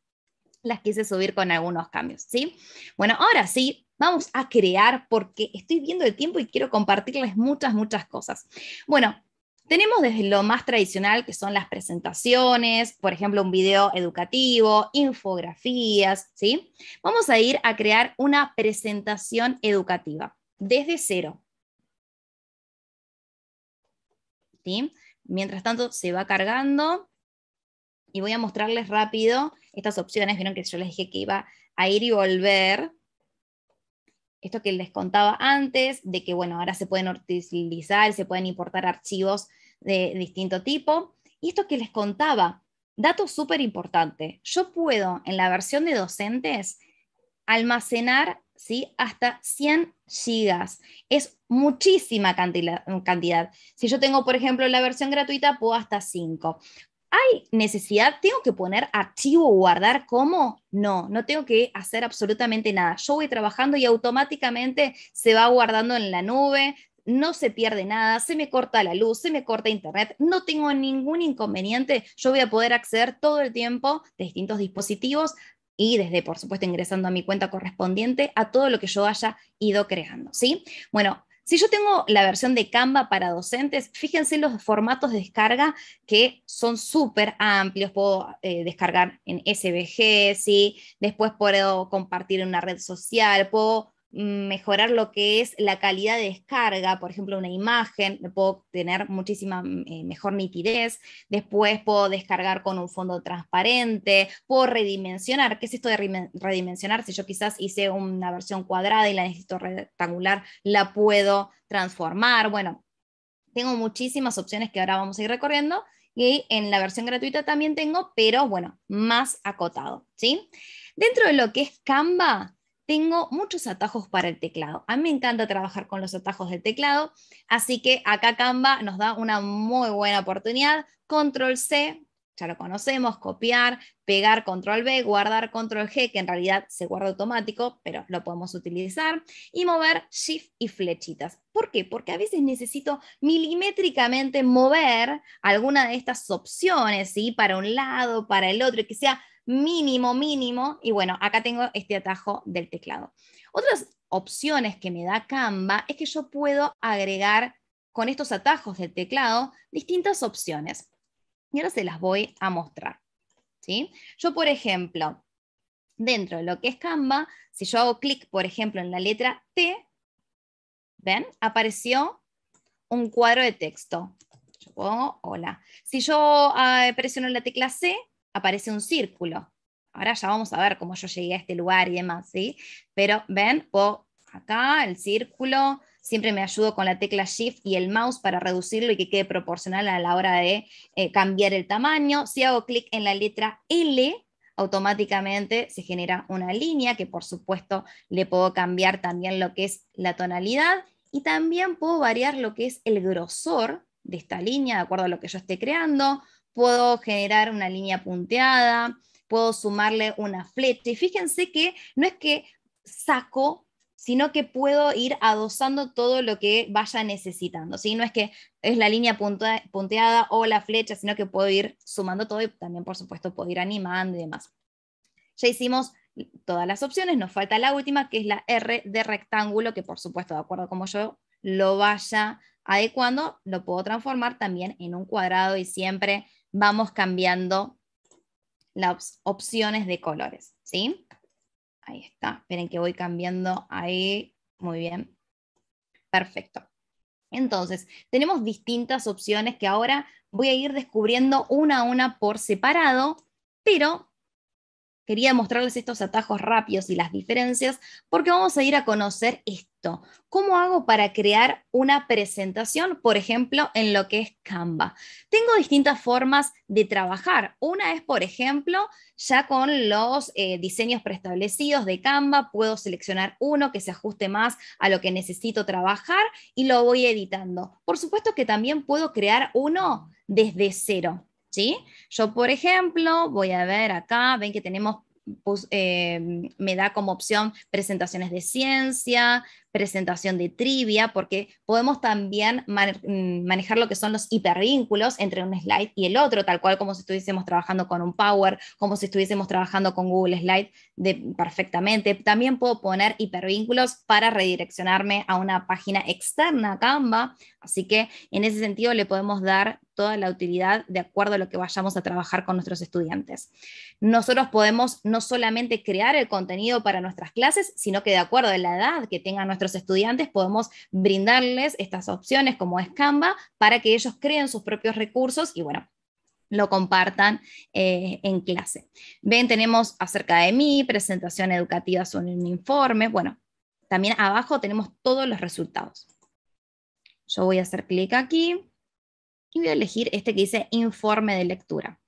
las quise subir con algunos cambios, ¿sí? Bueno, ahora sí, vamos a crear porque estoy viendo el tiempo y quiero compartirles muchas, muchas cosas. Bueno, tenemos desde lo más tradicional, que son las presentaciones, por ejemplo, un video educativo, infografías, ¿sí? Vamos a ir a crear una presentación educativa desde cero. ¿Sí? Mientras tanto, se va cargando y voy a mostrarles rápido estas opciones. Vieron que yo les dije que iba a ir y volver. Esto que les contaba antes, de que bueno, ahora se pueden utilizar, se pueden importar archivos de distinto tipo. Y esto que les contaba, dato súper importante. Yo puedo en la versión de docentes almacenar ¿sí? hasta 100 gigas. Es muchísima cantidad, cantidad, Si yo tengo, por ejemplo, la versión gratuita, puedo hasta 5. ¿Hay necesidad? ¿Tengo que poner archivo o guardar ¿Cómo? No, no tengo que hacer absolutamente nada. Yo voy trabajando y automáticamente se va guardando en la nube, no se pierde nada, se me corta la luz, se me corta internet, no tengo ningún inconveniente. Yo voy a poder acceder todo el tiempo de distintos dispositivos y desde, por supuesto, ingresando a mi cuenta correspondiente a todo lo que yo haya ido creando, ¿sí? Bueno, si yo tengo la versión de Canva para docentes, fíjense los formatos de descarga que son súper amplios. Puedo eh, descargar en SVG, ¿sí? después puedo compartir en una red social, puedo mejorar lo que es la calidad de descarga, por ejemplo, una imagen, puedo tener muchísima eh, mejor nitidez, después puedo descargar con un fondo transparente, puedo redimensionar, ¿qué es esto de redimensionar? Si yo quizás hice una versión cuadrada y la necesito rectangular, la puedo transformar, bueno, tengo muchísimas opciones que ahora vamos a ir recorriendo y en la versión gratuita también tengo, pero bueno, más acotado, ¿sí? Dentro de lo que es Canva, tengo muchos atajos para el teclado. A mí me encanta trabajar con los atajos del teclado, así que acá Canva nos da una muy buena oportunidad. Control C, ya lo conocemos, copiar, pegar control B, guardar control G, que en realidad se guarda automático, pero lo podemos utilizar, y mover shift y flechitas. ¿Por qué? Porque a veces necesito milimétricamente mover alguna de estas opciones, ¿sí? Para un lado, para el otro, y que sea mínimo, mínimo. Y bueno, acá tengo este atajo del teclado. Otras opciones que me da Canva es que yo puedo agregar con estos atajos del teclado distintas opciones. Y ahora se las voy a mostrar. ¿sí? Yo, por ejemplo, dentro de lo que es Canva, si yo hago clic, por ejemplo, en la letra T, ¿ven? Apareció un cuadro de texto. hola. Si yo ah, presiono la tecla C, aparece un círculo. Ahora ya vamos a ver cómo yo llegué a este lugar y demás, ¿sí? Pero ven, puedo acá el círculo, siempre me ayudo con la tecla Shift y el mouse para reducirlo y que quede proporcional a la hora de eh, cambiar el tamaño. Si hago clic en la letra L, automáticamente se genera una línea que por supuesto le puedo cambiar también lo que es la tonalidad y también puedo variar lo que es el grosor de esta línea de acuerdo a lo que yo esté creando puedo generar una línea punteada, puedo sumarle una flecha. Y fíjense que no es que saco sino que puedo ir adosando todo lo que vaya necesitando. No es que es la línea punteada o la flecha, sino que puedo ir sumando todo y también, por supuesto, puedo ir animando y demás. Ya hicimos todas las opciones, nos falta la última, que es la R de rectángulo, que por supuesto, de acuerdo a como yo lo vaya adecuando, lo puedo transformar también en un cuadrado y siempre vamos cambiando las opciones de colores, ¿sí? Ahí está, esperen que voy cambiando ahí, muy bien, perfecto. Entonces, tenemos distintas opciones que ahora voy a ir descubriendo una a una por separado, pero Quería mostrarles estos atajos rápidos y las diferencias porque vamos a ir a conocer esto. ¿Cómo hago para crear una presentación, por ejemplo, en lo que es Canva? Tengo distintas formas de trabajar. Una es, por ejemplo, ya con los eh, diseños preestablecidos de Canva, puedo seleccionar uno que se ajuste más a lo que necesito trabajar y lo voy editando. Por supuesto que también puedo crear uno desde cero. Yo, por ejemplo, voy a ver acá, ven que tenemos, eh, me da como opción presentaciones de ciencia, presentación de trivia, porque podemos también mm, manejar lo que son los hipervínculos entre un slide y el otro, tal cual como si estuviésemos trabajando con un Power, como si estuviésemos trabajando con Google Slide perfectamente. También puedo poner hipervínculos para redireccionarme a una página externa a Canva, así que en ese sentido le podemos dar toda la utilidad de acuerdo a lo que vayamos a trabajar con nuestros estudiantes. Nosotros podemos no solamente crear el contenido para nuestras clases, sino que de acuerdo a la edad que tengan nuestros estudiantes podemos brindarles estas opciones como Scamba para que ellos creen sus propios recursos y bueno, lo compartan eh, en clase. Ven, tenemos acerca de mí, presentación educativa son un informe. Bueno, también abajo tenemos todos los resultados. Yo voy a hacer clic aquí y voy a elegir este que dice informe de lectura.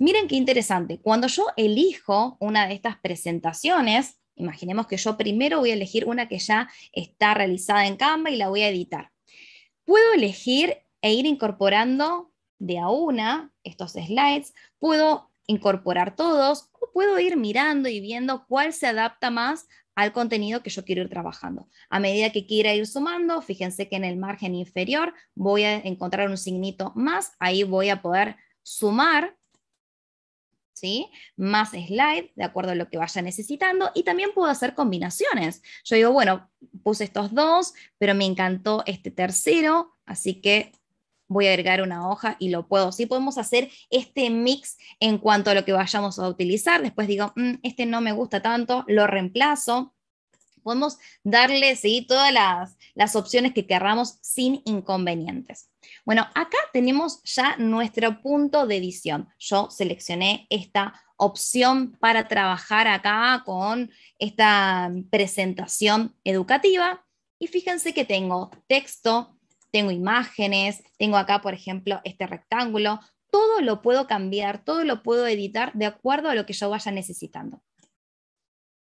Miren qué interesante, cuando yo elijo una de estas presentaciones, Imaginemos que yo primero voy a elegir una que ya está realizada en Canva y la voy a editar. Puedo elegir e ir incorporando de a una estos slides, puedo incorporar todos o puedo ir mirando y viendo cuál se adapta más al contenido que yo quiero ir trabajando. A medida que quiera ir sumando, fíjense que en el margen inferior voy a encontrar un signito más, ahí voy a poder sumar ¿sí? Más slide, de acuerdo a lo que vaya necesitando, y también puedo hacer combinaciones. Yo digo, bueno, puse estos dos, pero me encantó este tercero, así que voy a agregar una hoja y lo puedo. Sí, podemos hacer este mix en cuanto a lo que vayamos a utilizar. Después digo, mm, este no me gusta tanto, lo reemplazo. Podemos darle todas las, opciones que queramos sin inconvenientes. Bueno, acá tenemos ya nuestro punto de edición. Yo seleccioné esta opción para trabajar acá con esta presentación educativa. Y fíjense que tengo texto, tengo imágenes, tengo acá, por ejemplo, este rectángulo. Todo lo puedo cambiar, todo lo puedo editar de acuerdo a lo que yo vaya necesitando.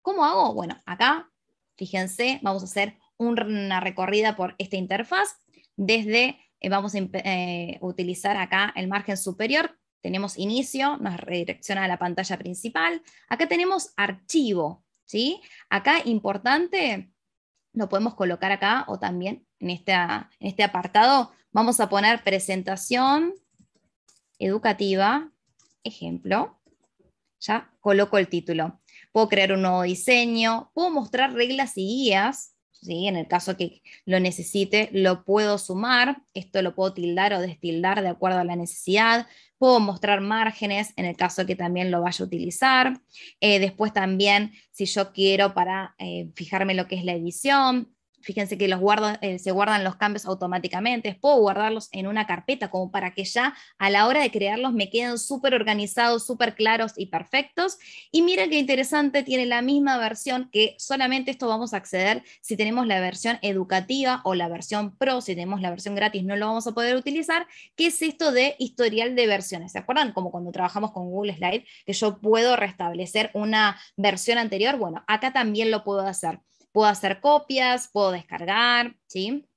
¿Cómo hago? Bueno, acá Fíjense, vamos a hacer una recorrida por esta interfaz. Desde, eh, vamos a eh, utilizar acá el margen superior, tenemos inicio, nos redirecciona a la pantalla principal. Acá tenemos archivo, ¿sí? Acá importante, lo podemos colocar acá o también en, en este apartado vamos a poner presentación educativa, ejemplo. Ya coloco el título puedo crear un nuevo diseño, puedo mostrar reglas y guías, ¿sí? en el caso que lo necesite, lo puedo sumar, esto lo puedo tildar o destildar de acuerdo a la necesidad, puedo mostrar márgenes en el caso que también lo vaya a utilizar. Eh, después también, si yo quiero para eh, fijarme lo que es la edición, fíjense que eh, se guardan los cambios automáticamente, puedo guardarlos en una carpeta como para que ya a la hora de crearlos me queden súper organizados, súper claros y perfectos. Y miren qué interesante, tiene la misma versión que solamente esto vamos a acceder si tenemos la versión educativa o la versión pro, si tenemos la versión gratis no lo vamos a poder utilizar, que es esto de historial de versiones. ¿Se acuerdan? Como cuando trabajamos con Google Slide, que yo puedo restablecer una versión anterior. Bueno, acá también lo puedo hacer. Puedo hacer copias, puedo descargar, ¿sí?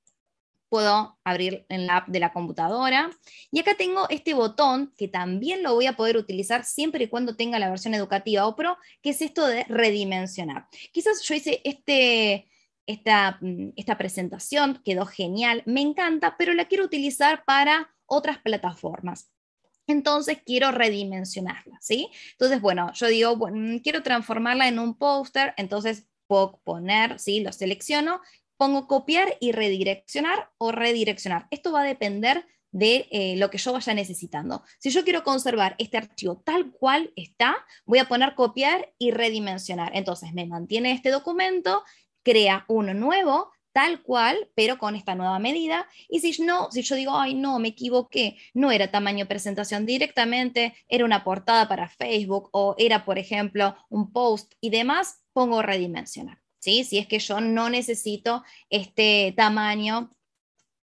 Puedo abrir en la app de la computadora. Y acá tengo este botón que también lo voy a poder utilizar siempre y cuando tenga la versión educativa o pro, que es esto de redimensionar. Quizás yo hice este, esta, mm, esta presentación, quedó genial, me encanta, pero la quiero utilizar para otras plataformas entonces quiero redimensionarla, ¿sí? Entonces, bueno, yo digo, mm, quiero transformarla en un póster, entonces poner, ¿sí? lo selecciono, pongo copiar y redireccionar o redireccionar. Esto va a depender de eh, lo que yo vaya necesitando. Si yo quiero conservar este archivo tal cual está, voy a poner copiar y redimensionar. Entonces me mantiene este documento, crea uno nuevo, tal cual, pero con esta nueva medida. Y si no, si yo digo, ay, no, me equivoqué, no era tamaño presentación directamente, era una portada para Facebook o era, por ejemplo, un post y demás, pongo redimensionar. ¿sí? Si es que yo no necesito este tamaño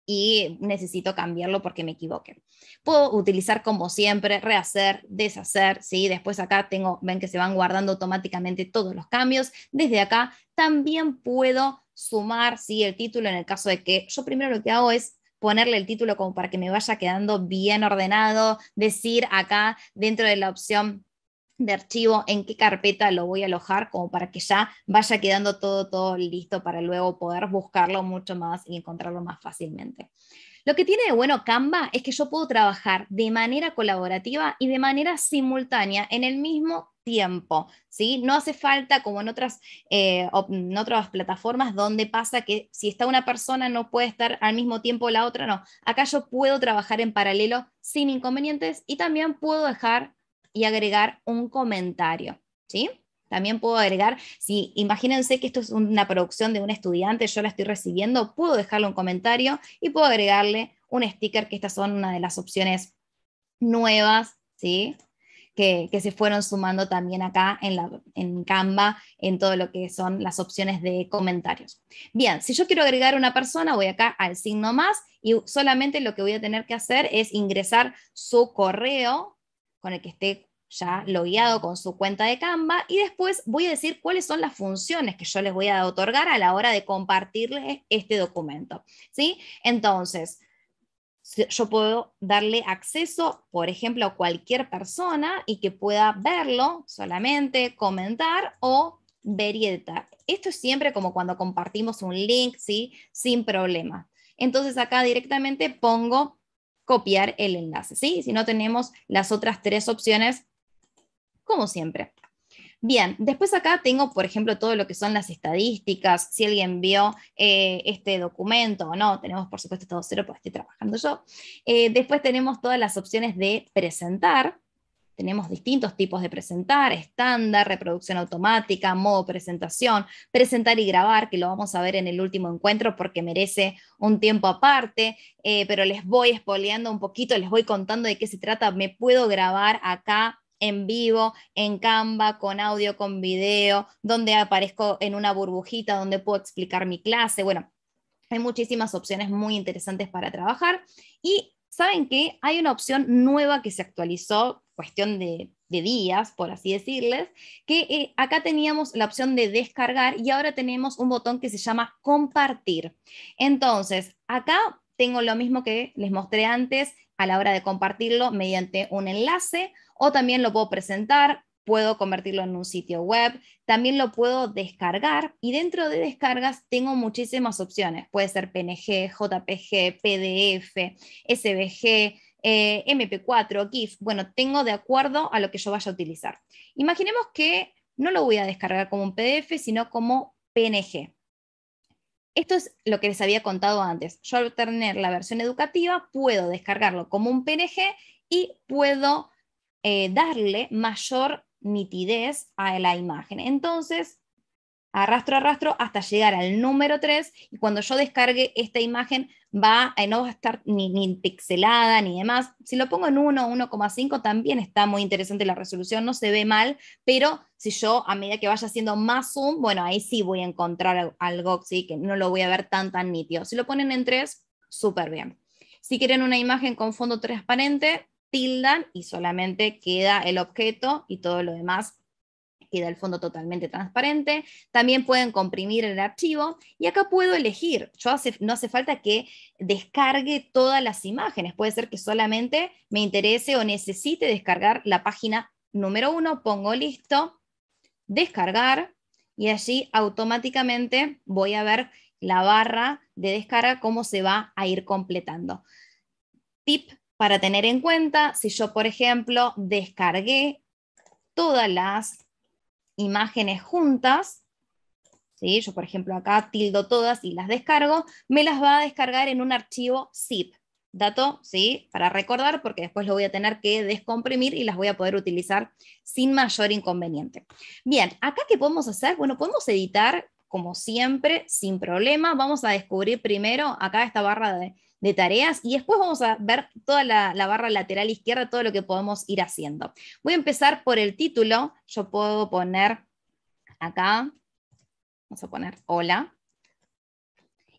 y necesito cambiarlo porque me equivoqué. Puedo utilizar como siempre, rehacer, deshacer, ¿sí? Después acá tengo, ven que se van guardando automáticamente todos los cambios. Desde acá también puedo sumar, ¿sí? El título en el caso de que yo primero lo que hago es ponerle el título como para que me vaya quedando bien ordenado, decir acá dentro de la opción de archivo, en qué carpeta lo voy a alojar, como para que ya vaya quedando todo, todo listo para luego poder buscarlo mucho más y encontrarlo más fácilmente. Lo que tiene de bueno Canva es que yo puedo trabajar de manera colaborativa y de manera simultánea en el mismo tiempo, ¿sí? No hace falta como en otras, eh, en otras plataformas donde pasa que si está una persona no puede estar al mismo tiempo la otra, no. Acá yo puedo trabajar en paralelo sin inconvenientes y también puedo dejar y agregar un comentario, ¿sí? También puedo agregar, si imagínense que esto es una producción de un estudiante, yo la estoy recibiendo, puedo dejarle un comentario y puedo agregarle un sticker, que estas son una de las opciones nuevas, ¿sí? Que, se fueron sumando también acá en, la, en Canva, en todo lo que son las opciones de comentarios. Bien, si yo quiero agregar una persona, voy acá al signo más y solamente lo que voy a tener que hacer es ingresar su correo, con el que esté ya logueado con su cuenta de Canva y después voy a decir cuáles son las funciones que yo les voy a otorgar a la hora de compartirles este documento. ¿sí? Entonces, yo puedo darle acceso, por ejemplo, a cualquier persona y que pueda verlo solamente, comentar o ver Esto es siempre como cuando compartimos un link, ¿sí? Sin problema. Entonces acá directamente pongo copiar el enlace, ¿sí? Si no tenemos las otras tres opciones, como siempre. Bien, después acá tengo, por ejemplo, todo lo que son las estadísticas, si alguien vio eh, este documento o no, tenemos por supuesto todo cero porque estoy trabajando yo. Eh, después tenemos todas las opciones de presentar, tenemos distintos tipos de presentar, estándar, reproducción automática, modo presentación, presentar y grabar, que lo vamos a ver en el último encuentro porque merece un tiempo aparte, eh, pero les voy espoleando un poquito, les voy contando de qué se trata. Me puedo grabar acá en vivo, en Canva, con audio, con video, donde aparezco en una burbujita, donde puedo explicar mi clase. Bueno, hay muchísimas opciones muy interesantes para trabajar. Y saben que hay una opción nueva que se actualizó cuestión de, días, por así decirles, que eh, acá teníamos la opción de descargar y ahora tenemos un botón que se llama compartir. Entonces, acá tengo lo mismo que les mostré antes a la hora de compartirlo mediante un enlace o también lo puedo presentar, puedo convertirlo en un sitio web, también lo puedo descargar y dentro de descargas tengo muchísimas opciones. Puede ser PNG, JPG, PDF, SVG, eh, MP4, GIF, bueno, tengo de acuerdo a lo que yo vaya a utilizar. Imaginemos que no lo voy a descargar como un PDF, sino como PNG. Esto es lo que les había contado antes. Yo al tener la versión educativa puedo descargarlo como un PNG y puedo eh, darle mayor nitidez a la imagen. Entonces, arrastro, arrastro hasta llegar al número 3 y cuando yo descargue esta imagen va, eh, no va a estar ni, pixelada ni demás. Si lo pongo en 1 1,5 también está muy interesante la resolución, no se ve mal, pero si yo a medida que vaya haciendo más zoom, bueno, ahí sí voy a encontrar algo ¿sí? que no lo voy a ver tan tan nítido. Si lo ponen en 3, súper bien. Si quieren una imagen con fondo transparente, tildan y solamente queda el objeto y todo lo demás queda el fondo totalmente transparente. También pueden comprimir el archivo y acá puedo elegir. no hace falta que descargue todas las imágenes. Puede ser que solamente me interese o necesite descargar la página número uno. Pongo listo, descargar y allí automáticamente voy a ver la barra de descarga, cómo se va a ir completando. Tip para tener en cuenta, si yo, por ejemplo, descargué todas las imágenes juntas, ¿sí? yo por ejemplo acá tildo todas y las descargo, me las va a descargar en un archivo zip. Dato, ¿sí? Para recordar, porque después lo voy a tener que descomprimir y las voy a poder utilizar sin mayor inconveniente. Bien, acá qué podemos hacer? Bueno, podemos editar como siempre, sin problema. Vamos a descubrir primero acá esta barra de de tareas y después vamos a ver toda la, barra lateral izquierda, todo lo que podemos ir haciendo. Voy a empezar por el título. Yo puedo poner acá, vamos a poner hola.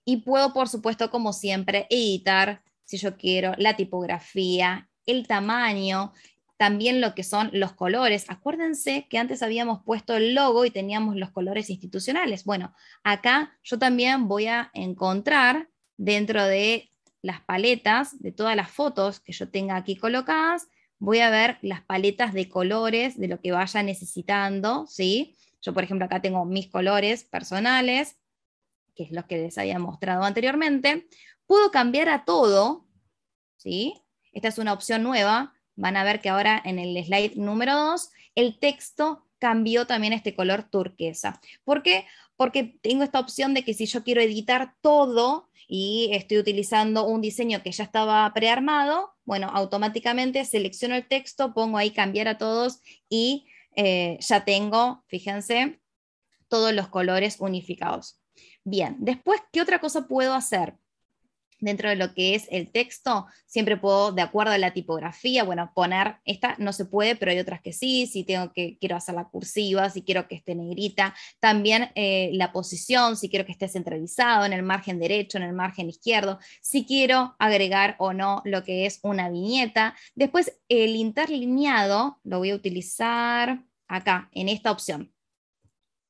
Y puedo, por supuesto, como siempre, editar, si yo quiero, la tipografía, el tamaño, también lo que son los colores. Acuérdense que antes habíamos puesto el logo y teníamos los colores institucionales. Bueno, acá yo también voy a encontrar dentro de las paletas de todas las fotos que yo tenga aquí colocadas, voy a ver las paletas de colores de lo que vaya necesitando, ¿sí? Yo, por ejemplo, acá tengo mis colores personales, que es los que les había mostrado anteriormente. Puedo cambiar a todo, ¿sí? Esta es una opción nueva. Van a ver que ahora en el slide número 2, el texto cambió también este color turquesa. ¿Por qué? Porque tengo esta opción de que si yo quiero editar todo, y estoy utilizando un diseño que ya estaba prearmado, bueno, automáticamente selecciono el texto, pongo ahí cambiar a todos y eh, ya tengo, fíjense, todos los colores unificados. Bien, después, ¿qué otra cosa puedo hacer? dentro de lo que es el texto, siempre puedo, de acuerdo a la tipografía, bueno, poner, esta no se puede, pero hay otras que sí, si tengo que, quiero hacerla cursiva, si quiero que esté negrita, también eh, la posición, si quiero que esté centralizado en el margen derecho, en el margen izquierdo, si quiero agregar o no lo que es una viñeta. Después, el interlineado lo voy a utilizar acá, en esta opción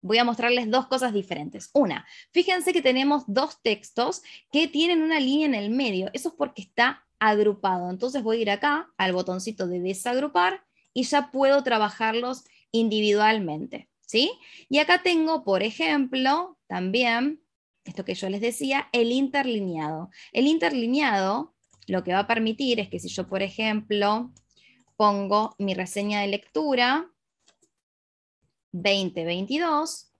voy a mostrarles dos cosas diferentes. Una, fíjense que tenemos dos textos que tienen una línea en el medio. Eso es porque está agrupado. Entonces voy a ir acá al botoncito de desagrupar y ya puedo trabajarlos individualmente. ¿sí? Y acá tengo, por ejemplo, también esto que yo les decía, el interlineado. El interlineado lo que va a permitir es que si yo, por ejemplo, pongo mi reseña de lectura, 2022.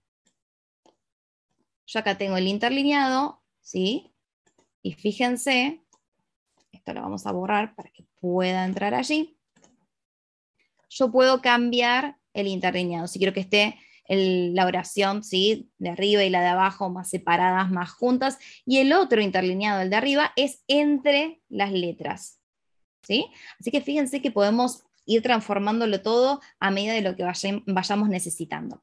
Yo acá tengo el interlineado, ¿sí? Y fíjense, esto lo vamos a borrar para que pueda entrar allí. Yo puedo cambiar el interlineado. Si quiero que esté la oración, ¿sí? De arriba y la de abajo más separadas, más juntas. Y el otro interlineado, el de arriba, es entre las letras. ¿Sí? Así que fíjense que podemos ir transformándolo todo a medida de lo que vayamos necesitando.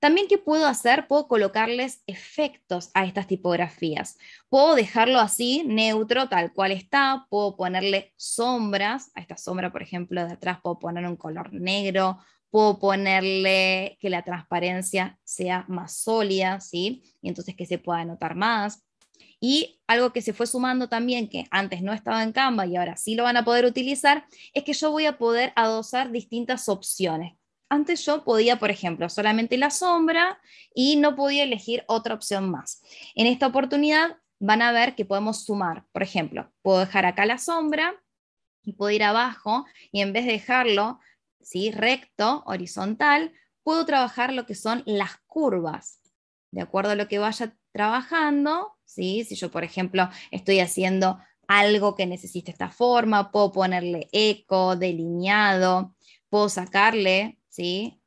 También, ¿qué puedo hacer? Puedo colocarles efectos a estas tipografías. Puedo dejarlo así, neutro, tal cual está. Puedo ponerle sombras. A esta sombra, por ejemplo, de atrás puedo poner un color negro. Puedo ponerle que la transparencia sea más sólida, ¿sí? Y entonces que se pueda notar más. Y algo que se fue sumando también, que antes no estaba en Canva y ahora sí lo van a poder utilizar, es que yo voy a poder adosar distintas opciones. Antes yo podía, por ejemplo, solamente la sombra y no podía elegir otra opción más. En esta oportunidad van a ver que podemos sumar. Por ejemplo, puedo dejar acá la sombra y puedo ir abajo y en vez de dejarlo recto, horizontal, puedo trabajar lo que son las curvas. De acuerdo a lo que vaya trabajando, ¿sí? Si yo, por ejemplo, estoy haciendo algo que necesite esta forma, puedo ponerle eco, delineado, puedo sacarle, ¿sí?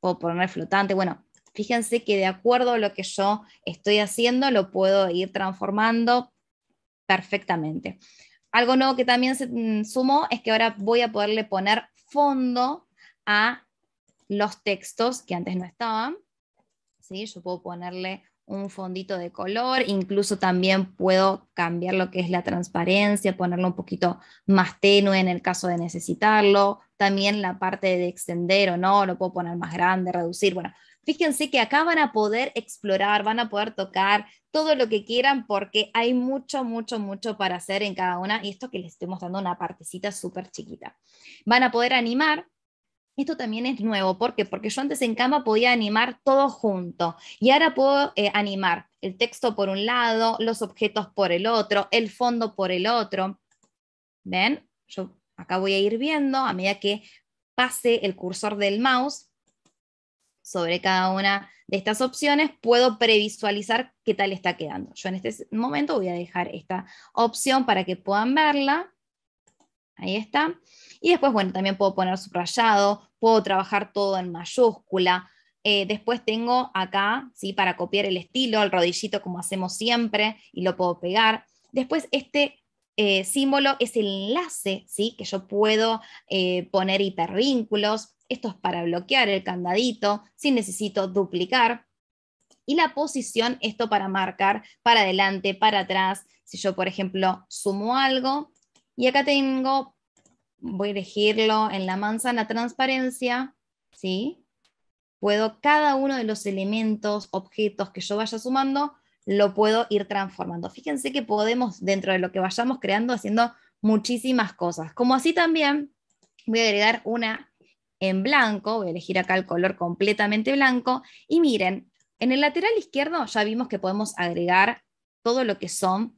Puedo poner flotante, bueno, fíjense que de acuerdo a lo que yo estoy haciendo, lo puedo ir transformando perfectamente. Algo nuevo que también se mm, sumó es que ahora voy a poderle poner fondo a los textos que antes no estaban. ¿sí? Yo puedo ponerle un fondito de color, incluso también puedo cambiar lo que es la transparencia, ponerlo un poquito más tenue en el caso de necesitarlo, también la parte de extender o no, lo puedo poner más grande, reducir, bueno, fíjense que acá van a poder explorar, van a poder tocar todo lo que quieran porque hay mucho, mucho, mucho para hacer en cada una y esto que les estoy mostrando una partecita súper chiquita. Van a poder animar esto también es nuevo, ¿por qué? Porque yo antes en cama podía animar todo junto y ahora puedo eh, animar el texto por un lado, los objetos por el otro, el fondo por el otro. ¿Ven? Yo acá voy a ir viendo a medida que pase el cursor del mouse sobre cada una de estas opciones, puedo previsualizar qué tal está quedando. Yo en este momento voy a dejar esta opción para que puedan verla. Ahí está. Y después, bueno, también puedo poner subrayado, puedo trabajar todo en mayúscula. Eh, después tengo acá, ¿sí? Para copiar el estilo, el rodillito como hacemos siempre, y lo puedo pegar. Después este eh, símbolo es el enlace, ¿sí? Que yo puedo eh, poner hipervínculos. Esto es para bloquear el candadito, si necesito duplicar. Y la posición, esto para marcar para adelante, para atrás. Si yo, por ejemplo, sumo algo, y acá tengo, voy a elegirlo en la manzana transparencia, ¿sí? Puedo cada uno de los elementos, objetos que yo vaya sumando, lo puedo ir transformando. Fíjense que podemos, dentro de lo que vayamos creando, haciendo muchísimas cosas. Como así también voy a agregar una en blanco, voy a elegir acá el color completamente blanco, y miren, en el lateral izquierdo ya vimos que podemos agregar todo lo que son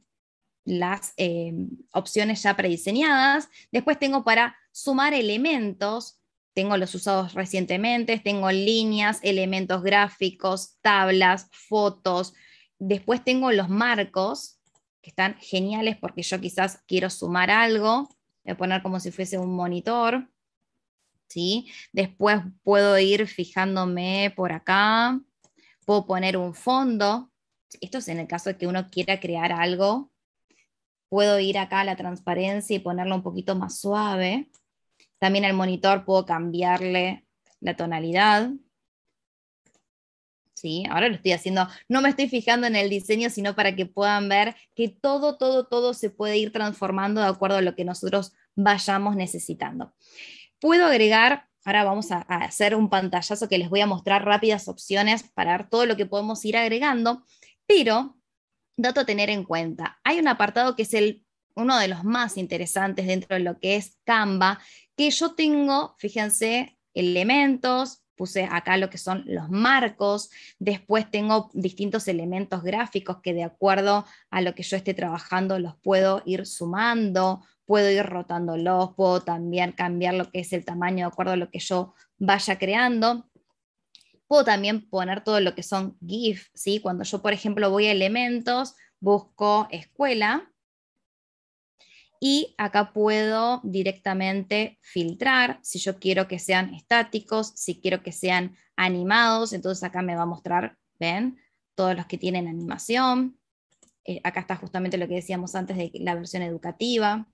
las eh, opciones ya prediseñadas. Después tengo para sumar elementos, tengo los usados recientemente, tengo líneas, elementos gráficos, tablas, fotos. Después tengo los marcos, que están geniales porque yo quizás quiero sumar algo, voy a poner como si fuese un monitor. ¿sí? Después puedo ir fijándome por acá, puedo poner un fondo. Esto es en el caso de que uno quiera crear algo puedo ir acá a la transparencia y ponerla un poquito más suave. También al monitor puedo cambiarle la tonalidad. Sí, ahora lo estoy haciendo, no me estoy fijando en el diseño, sino para que puedan ver que todo, todo, todo se puede ir transformando de acuerdo a lo que nosotros vayamos necesitando. Puedo agregar, ahora vamos a, hacer un pantallazo que les voy a mostrar rápidas opciones para ver todo lo que podemos ir agregando, pero dato a tener en cuenta. Hay un apartado que es el, uno de los más interesantes dentro de lo que es Canva, que yo tengo, fíjense, elementos, puse acá lo que son los marcos, después tengo distintos elementos gráficos que de acuerdo a lo que yo esté trabajando los puedo ir sumando, puedo ir rotándolos, puedo también cambiar lo que es el tamaño de acuerdo a lo que yo vaya creando. Puedo también poner todo lo que son GIF, ¿sí? Cuando yo, por ejemplo, voy a elementos, busco escuela, y acá puedo directamente filtrar si yo quiero que sean estáticos, si quiero que sean animados, entonces acá me va a mostrar, ¿ven? Todos los que tienen animación. Eh, acá está justamente lo que decíamos antes de la versión educativa.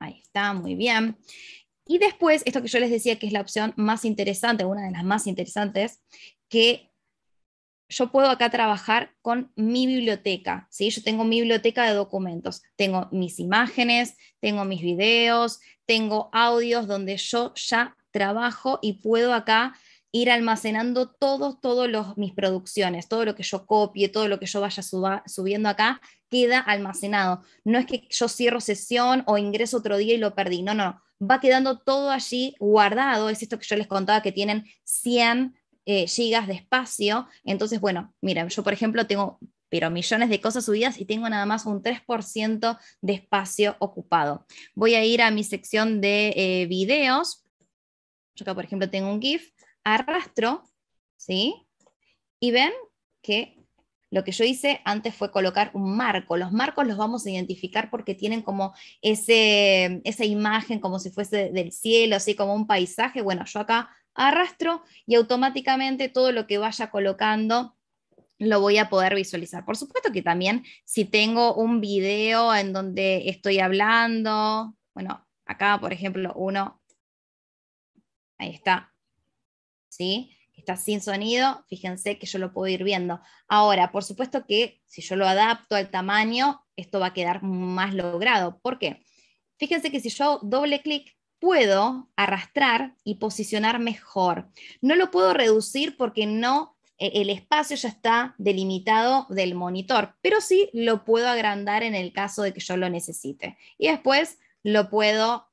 Ahí está, muy bien. Y después, esto que yo les decía que es la opción más interesante, una de las más interesantes, que yo puedo acá trabajar con mi biblioteca, ¿sí? Yo tengo mi biblioteca de documentos, tengo mis imágenes, tengo mis videos, tengo audios donde yo ya trabajo y puedo acá ir almacenando todos, todos los, mis producciones, todo lo que yo copie, todo lo que yo vaya subiendo acá, queda almacenado. No es que yo cierro sesión o ingreso otro día y lo perdí, no, no, va quedando todo allí guardado, es esto que yo les contaba que tienen 100 eh, gigas de espacio, entonces bueno, miren, yo por ejemplo tengo pero millones de cosas subidas y tengo nada más un 3% de espacio ocupado. Voy a ir a mi sección de eh, videos. Yo acá, por ejemplo, tengo un GIF arrastro, ¿sí? Y ven que lo que yo hice antes fue colocar un marco. Los marcos los vamos a identificar porque tienen como ese, esa imagen como si fuese del cielo, así como un paisaje. Bueno, yo acá arrastro y automáticamente todo lo que vaya colocando lo voy a poder visualizar. Por supuesto que también si tengo un video en donde estoy hablando, bueno, acá por ejemplo uno, ahí está, Está sin sonido, fíjense que yo lo puedo ir viendo. Ahora, por supuesto que si yo lo adapto al tamaño, esto va a quedar más logrado. ¿Por qué? Fíjense que si yo doble clic, puedo arrastrar y posicionar mejor. No lo puedo reducir porque no e, el espacio ya está delimitado del monitor, pero sí lo puedo agrandar en el caso de que yo lo necesite. Y después lo puedo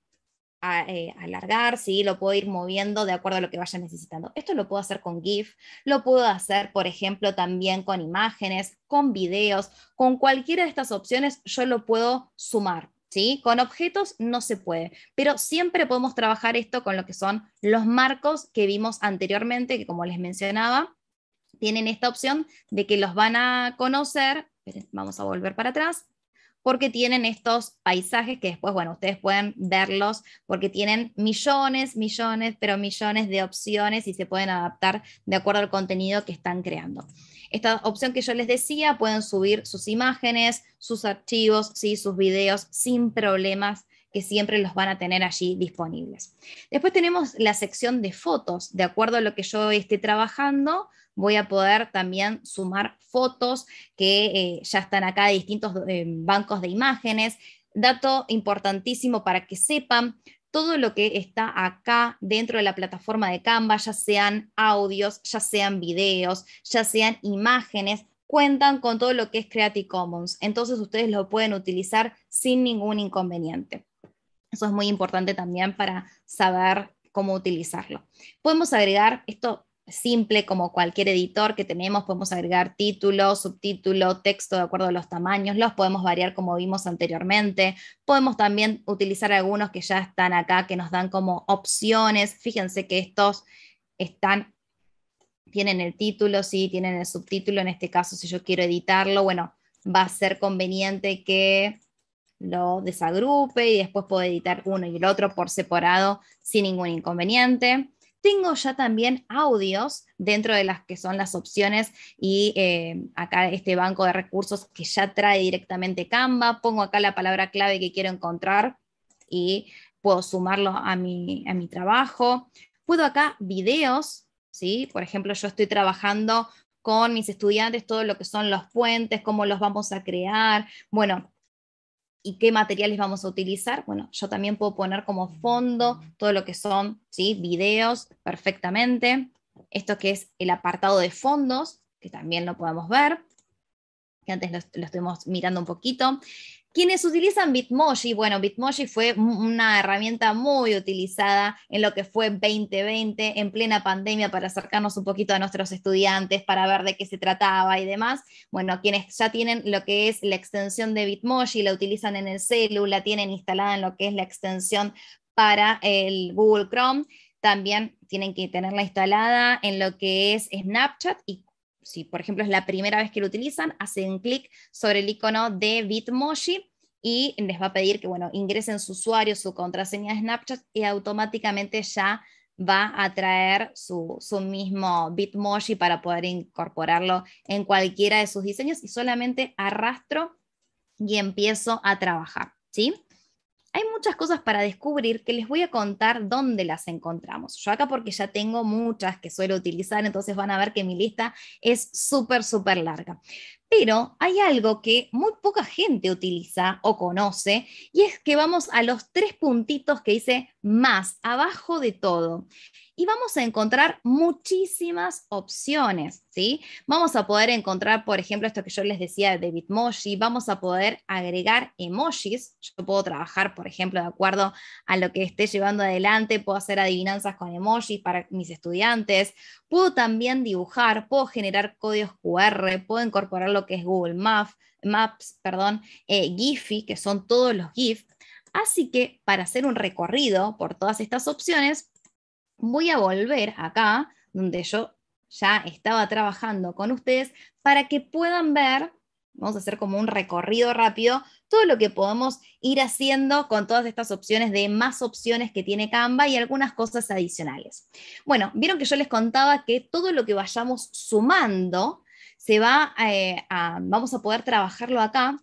eh, alargar, ¿sí? lo puedo ir moviendo de acuerdo a lo que vaya necesitando. Esto lo puedo hacer con GIF, lo puedo hacer, por ejemplo, también con imágenes, con videos, con cualquiera de estas opciones yo lo puedo sumar. ¿Sí? Con objetos no se puede, pero siempre podemos trabajar esto con lo que son los marcos que vimos anteriormente, que como les mencionaba, tienen esta opción de que los van a conocer, vamos a volver para atrás, porque tienen estos paisajes que después, bueno, ustedes pueden verlos porque tienen millones, millones, pero millones de opciones y se pueden adaptar de acuerdo al contenido que están creando. Esta opción que yo les decía, pueden subir sus imágenes, sus archivos, ¿sí? sus videos sin problemas que siempre los van a tener allí disponibles. Después tenemos la sección de fotos, de acuerdo a lo que yo esté trabajando, voy a poder también sumar fotos que eh, ya están acá de distintos eh, bancos de imágenes. Dato importantísimo para que sepan, todo lo que está acá dentro de la plataforma de Canva, ya sean audios, ya sean videos, ya sean imágenes, cuentan con todo lo que es Creative Commons. Entonces ustedes lo pueden utilizar sin ningún inconveniente. Eso es muy importante también para saber cómo utilizarlo. Podemos agregar, esto simple como cualquier editor que tenemos, podemos agregar título, subtítulo, texto de acuerdo a los tamaños, los podemos variar como vimos anteriormente, podemos también utilizar algunos que ya están acá, que nos dan como opciones, fíjense que estos están, tienen el título, sí, tienen el subtítulo, en este caso si yo quiero editarlo, bueno, va a ser conveniente que lo desagrupe y después puedo editar uno y el otro por separado sin ningún inconveniente. Tengo ya también audios dentro de las que son las opciones y eh, acá este banco de recursos que ya trae directamente Canva. Pongo acá la palabra clave que quiero encontrar y puedo sumarlo a mi, a mi trabajo. Puedo acá videos, ¿sí? Por ejemplo, yo estoy trabajando con mis estudiantes todo lo que son los puentes, cómo los vamos a crear. Bueno, y qué materiales vamos a utilizar. Bueno, yo también puedo poner como fondo todo lo que son ¿sí? videos perfectamente. Esto que es el apartado de fondos, que también lo podemos ver, que antes lo estuvimos mirando un poquito. Quienes utilizan Bitmoji, bueno, Bitmoji fue una herramienta muy utilizada en lo que fue 2020, en plena pandemia, para acercarnos un poquito a nuestros estudiantes, para ver de qué se trataba y demás. Bueno, quienes ya tienen lo que es la extensión de Bitmoji, la utilizan en el celu, la tienen instalada en lo que es la extensión para el Google Chrome, también tienen que tenerla instalada en lo que es Snapchat y si por ejemplo es la primera vez que lo utilizan, hacen clic sobre el icono de Bitmoji y les va a pedir que bueno, ingresen su usuario, su contraseña de Snapchat y automáticamente ya va a traer su, su, mismo Bitmoji para poder incorporarlo en cualquiera de sus diseños y solamente arrastro y empiezo a trabajar, ¿sí? hay muchas cosas para descubrir que les voy a contar dónde las encontramos. Yo acá porque ya tengo muchas que suelo utilizar, entonces van a ver que mi lista es súper, súper larga. Pero hay algo que muy poca gente utiliza o conoce y es que vamos a los tres puntitos que dice más abajo de todo y vamos a encontrar muchísimas opciones, ¿sí? Vamos a poder encontrar, por ejemplo, esto que yo les decía de Bitmoji, vamos a poder agregar emojis, yo puedo trabajar, por ejemplo, de acuerdo a lo que esté llevando adelante, puedo hacer adivinanzas con emojis para mis estudiantes, puedo también dibujar, puedo generar códigos QR, puedo incorporar lo que es Google Maps, Maps, perdón, eh, Giphy, que son todos los GIF, Así que para hacer un recorrido por todas estas opciones, voy a volver acá, donde yo ya estaba trabajando con ustedes, para que puedan ver, vamos a hacer como un recorrido rápido, todo lo que podemos ir haciendo con todas estas opciones de más opciones que tiene Canva y algunas cosas adicionales. Bueno, vieron que yo les contaba que todo lo que vayamos sumando, se va eh, a, vamos a poder trabajarlo acá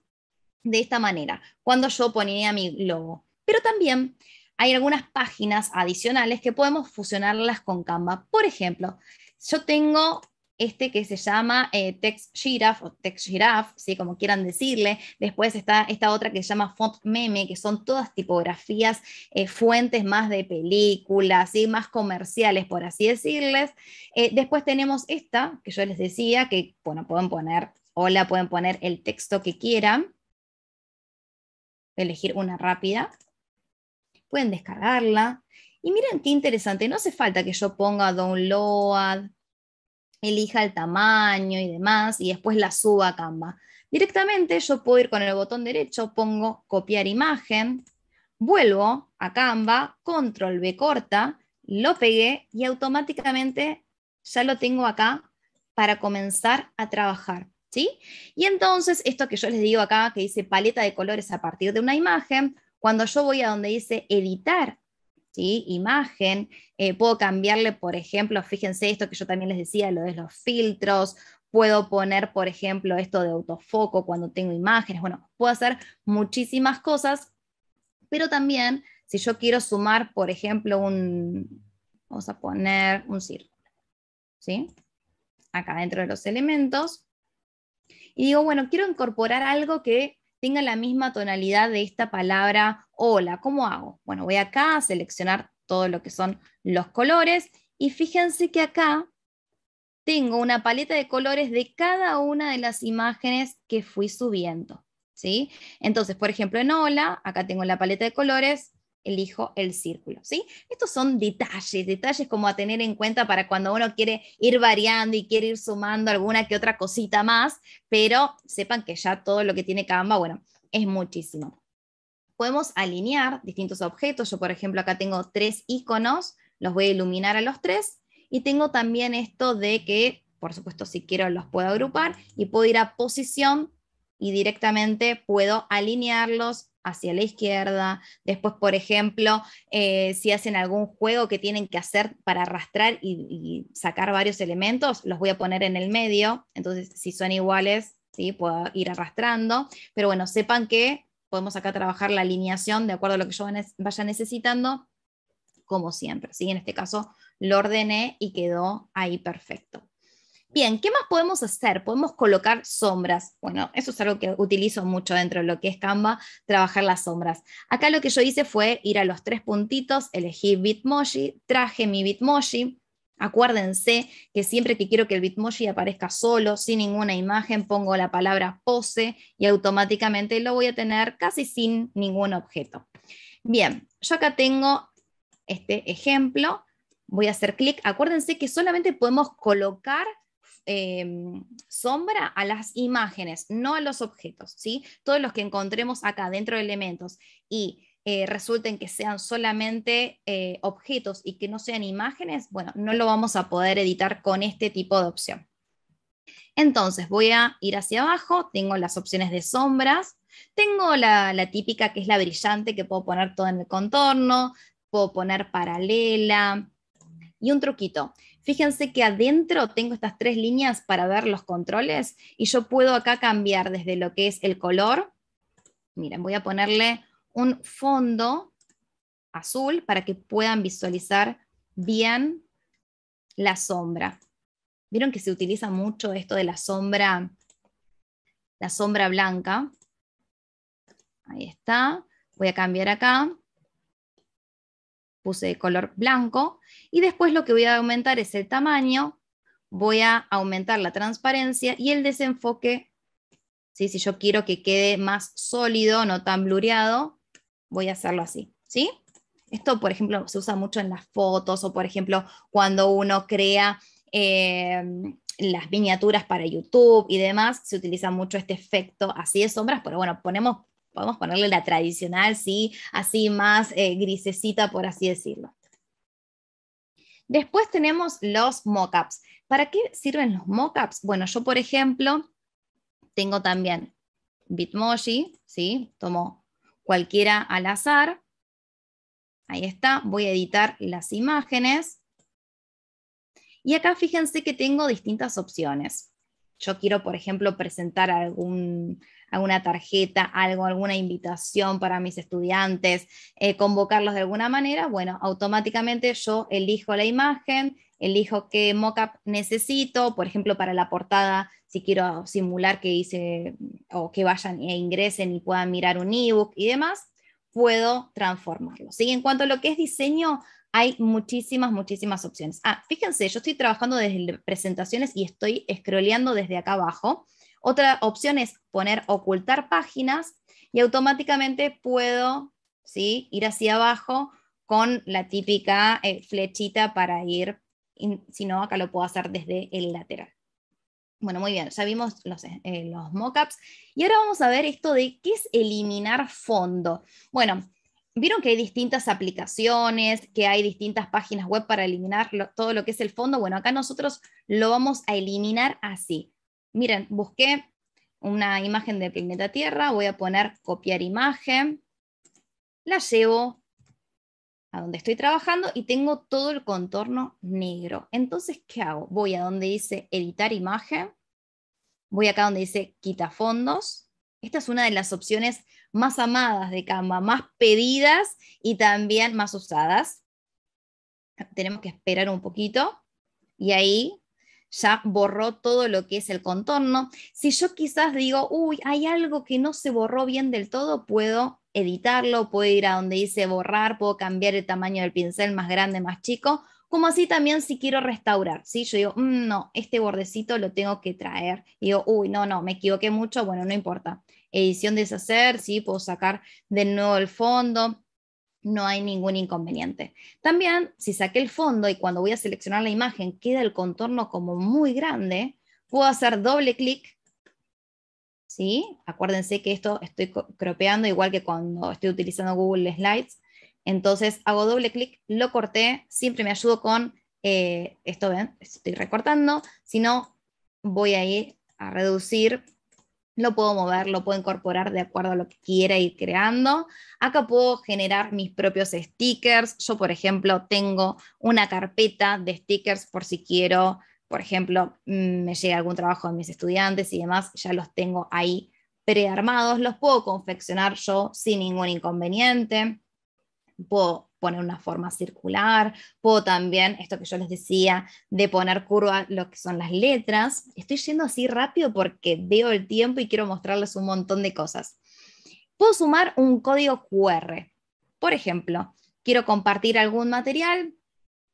de esta manera, cuando yo ponía mi logo. Pero también hay algunas páginas adicionales que podemos fusionarlas con Canva. Por ejemplo, yo tengo este que se llama eh, Text Giraffe o Text Giraffe, como quieran decirle. Después está esta otra que se llama Font Meme, que son todas tipografías, eh, fuentes más de películas, más comerciales, por así decirles. Eh, después tenemos esta, que yo les decía, que bueno, pueden poner, hola, pueden poner el texto que quieran. Voy elegir una rápida pueden descargarla. Y miren qué interesante, no hace falta que yo ponga download, elija el tamaño y demás, y después la suba a Canva. Directamente yo puedo ir con el botón derecho, pongo copiar imagen, vuelvo a Canva, control B corta, lo pegué y automáticamente ya lo tengo acá para comenzar a trabajar. ¿Sí? Y entonces, esto que yo les digo acá, que dice paleta de colores a partir de una imagen, cuando yo voy a donde dice editar ¿sí? imagen, eh, puedo cambiarle, por ejemplo, fíjense esto que yo también les decía, lo de los filtros, puedo poner, por ejemplo, esto de autofoco cuando tengo imágenes, bueno, puedo hacer muchísimas cosas, pero también si yo quiero sumar, por ejemplo, un, vamos a poner un círculo, ¿sí? Acá dentro de los elementos. Y digo, bueno, quiero incorporar algo que tenga la misma tonalidad de esta palabra hola. ¿Cómo hago? Bueno, voy acá a seleccionar todo lo que son los colores y fíjense que acá tengo una paleta de colores de cada una de las imágenes que fui subiendo. ¿sí? Entonces, por ejemplo, en hola, acá tengo la paleta de colores elijo el círculo, ¿sí? Estos son detalles, detalles como a tener en cuenta para cuando uno quiere ir variando y quiere ir sumando alguna que otra cosita más, pero sepan que ya todo lo que tiene Canva, bueno, es muchísimo. Podemos alinear distintos objetos, yo por ejemplo acá tengo tres iconos, los voy a iluminar a los tres, y tengo también esto de que, por supuesto, si quiero los puedo agrupar y puedo ir a posición y directamente puedo alinearlos hacia la izquierda. Después, por ejemplo, eh, si hacen algún juego que tienen que hacer para arrastrar y, sacar varios elementos, los voy a poner en el medio. Entonces, si son iguales, ¿sí? puedo ir arrastrando. Pero bueno, sepan que podemos acá trabajar la alineación de acuerdo a lo que yo vaya necesitando, como siempre. ¿sí? En este caso, lo ordené y quedó ahí perfecto. Bien, ¿qué más podemos hacer? Podemos colocar sombras. Bueno, eso es algo que utilizo mucho dentro de lo que es Canva, trabajar las sombras. Acá lo que yo hice fue ir a los tres puntitos, elegí Bitmoji, traje mi Bitmoji. Acuérdense que siempre que quiero que el Bitmoji aparezca solo, sin ninguna imagen, pongo la palabra pose y automáticamente lo voy a tener casi sin ningún objeto. Bien, yo acá tengo este ejemplo. Voy a hacer clic. Acuérdense que solamente podemos colocar Em, sombra a las imágenes, no a los objetos, ¿sí? Todos los que encontremos acá dentro de elementos y eh, resulten que sean solamente eh, objetos y que no sean imágenes, bueno, no lo vamos a poder editar con este tipo de opción. Entonces voy a ir hacia abajo, tengo las opciones de sombras, tengo la típica que es la brillante que puedo poner todo en el contorno, puedo poner paralela, y un truquito. Fíjense que adentro tengo estas tres líneas para ver los controles y yo puedo acá cambiar desde lo que es el color. Miren, voy a ponerle un fondo azul para que puedan visualizar bien la sombra. Vieron que se utiliza mucho esto de la sombra, la sombra blanca. Ahí está. Voy a cambiar acá puse de color blanco, y después lo que voy a aumentar es el tamaño, voy a aumentar la transparencia y el desenfoque, ¿sí? si yo quiero que quede más sólido, no tan blureado, voy a hacerlo así, ¿sí? Esto, por ejemplo, se usa mucho en las fotos o, por ejemplo, cuando uno crea em, las miniaturas para YouTube y demás, se utiliza mucho este efecto así de sombras, pero bueno, ponemos podemos ponerle la tradicional, sí, así más eh, grisecita, por así decirlo. Después tenemos los mockups. ¿Para qué sirven los mockups? Bueno, yo por ejemplo tengo también Bitmoji, ¿sí? Tomo cualquiera al azar. Ahí está, voy a editar las imágenes. Y acá fíjense que tengo distintas opciones yo quiero, por ejemplo, presentar alguna tarjeta, algo, alguna invitación para mis estudiantes, eh, convocarlos de alguna manera, bueno, automáticamente yo elijo la imagen, elijo qué mockup necesito, por ejemplo, para la portada, si quiero simular que hice o que vayan e ingresen y puedan mirar un ebook y demás, puedo transformarlo. ¿sí? En cuanto a lo que es diseño, hay muchísimas, muchísimas opciones. Ah, fíjense, yo estoy trabajando desde presentaciones y estoy scrolleando desde acá abajo. Otra opción es poner ocultar páginas y automáticamente puedo ¿sí? ir hacia abajo con la típica eh, flechita para ir, si no, acá lo puedo hacer desde el lateral. Bueno, muy bien, ya vimos los, eh, los mockups y ahora vamos a ver esto de qué es eliminar fondo. Bueno, Vieron que hay distintas aplicaciones, que hay distintas páginas web para eliminar todo lo que es el fondo. Bueno, acá nosotros lo vamos a eliminar así. Miren, busqué una imagen de planeta Tierra, voy a poner copiar imagen, la llevo a donde estoy trabajando y tengo todo el contorno negro. Entonces, ¿qué hago? Voy a donde dice editar imagen, voy acá donde dice quita fondos. Esta es una de las opciones más amadas de cama, más pedidas y también más usadas. Tenemos que esperar un poquito y ahí ya borró todo lo que es el contorno. Si yo quizás digo, uy, hay algo que no se borró bien del todo, puedo editarlo, puedo ir a donde dice borrar, puedo cambiar el tamaño del pincel más grande, más chico, como así también si quiero restaurar, ¿sí? Yo digo, mm, no, este bordecito lo tengo que traer. Y digo, uy, no, no, me equivoqué mucho, bueno, no importa edición deshacer, ¿sí? puedo sacar de nuevo el fondo, no hay ningún inconveniente. También, si saqué el fondo y cuando voy a seleccionar la imagen queda el contorno como muy grande, puedo hacer doble clic, ¿sí? Acuérdense que esto estoy cropeando igual que cuando estoy utilizando Google Slides, entonces hago doble clic, lo corté, siempre me ayudo con, eh, esto ven, estoy recortando, si no, voy a ir a reducir lo puedo mover, lo puedo incorporar de acuerdo a lo que quiera ir creando. Acá puedo generar mis propios stickers. Yo, por ejemplo, tengo una carpeta de stickers por si quiero, por ejemplo, mm, me llega algún trabajo de mis estudiantes y demás, ya los tengo ahí prearmados, los puedo confeccionar yo sin ningún inconveniente. Puedo poner una forma circular, puedo también, esto que yo les decía, de poner curva lo que son las letras. Estoy yendo así rápido porque veo el tiempo y quiero mostrarles un montón de cosas. Puedo sumar un código QR. Por ejemplo, quiero compartir algún material,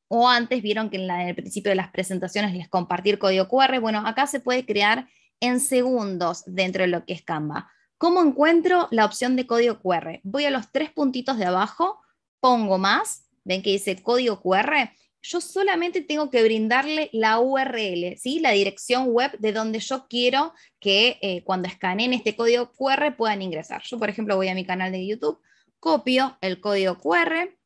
o antes vieron que en, el principio de las presentaciones les compartir código QR. Bueno, acá se puede crear en segundos dentro de lo que es Canva. ¿Cómo encuentro la opción de código QR? Voy a los tres puntitos de abajo pongo más, ven que dice código QR, yo solamente tengo que brindarle la URL, ¿sí? la dirección web de donde yo quiero que eh, cuando escaneen este código QR puedan ingresar. Yo, por ejemplo, voy a mi canal de YouTube, copio el código QR,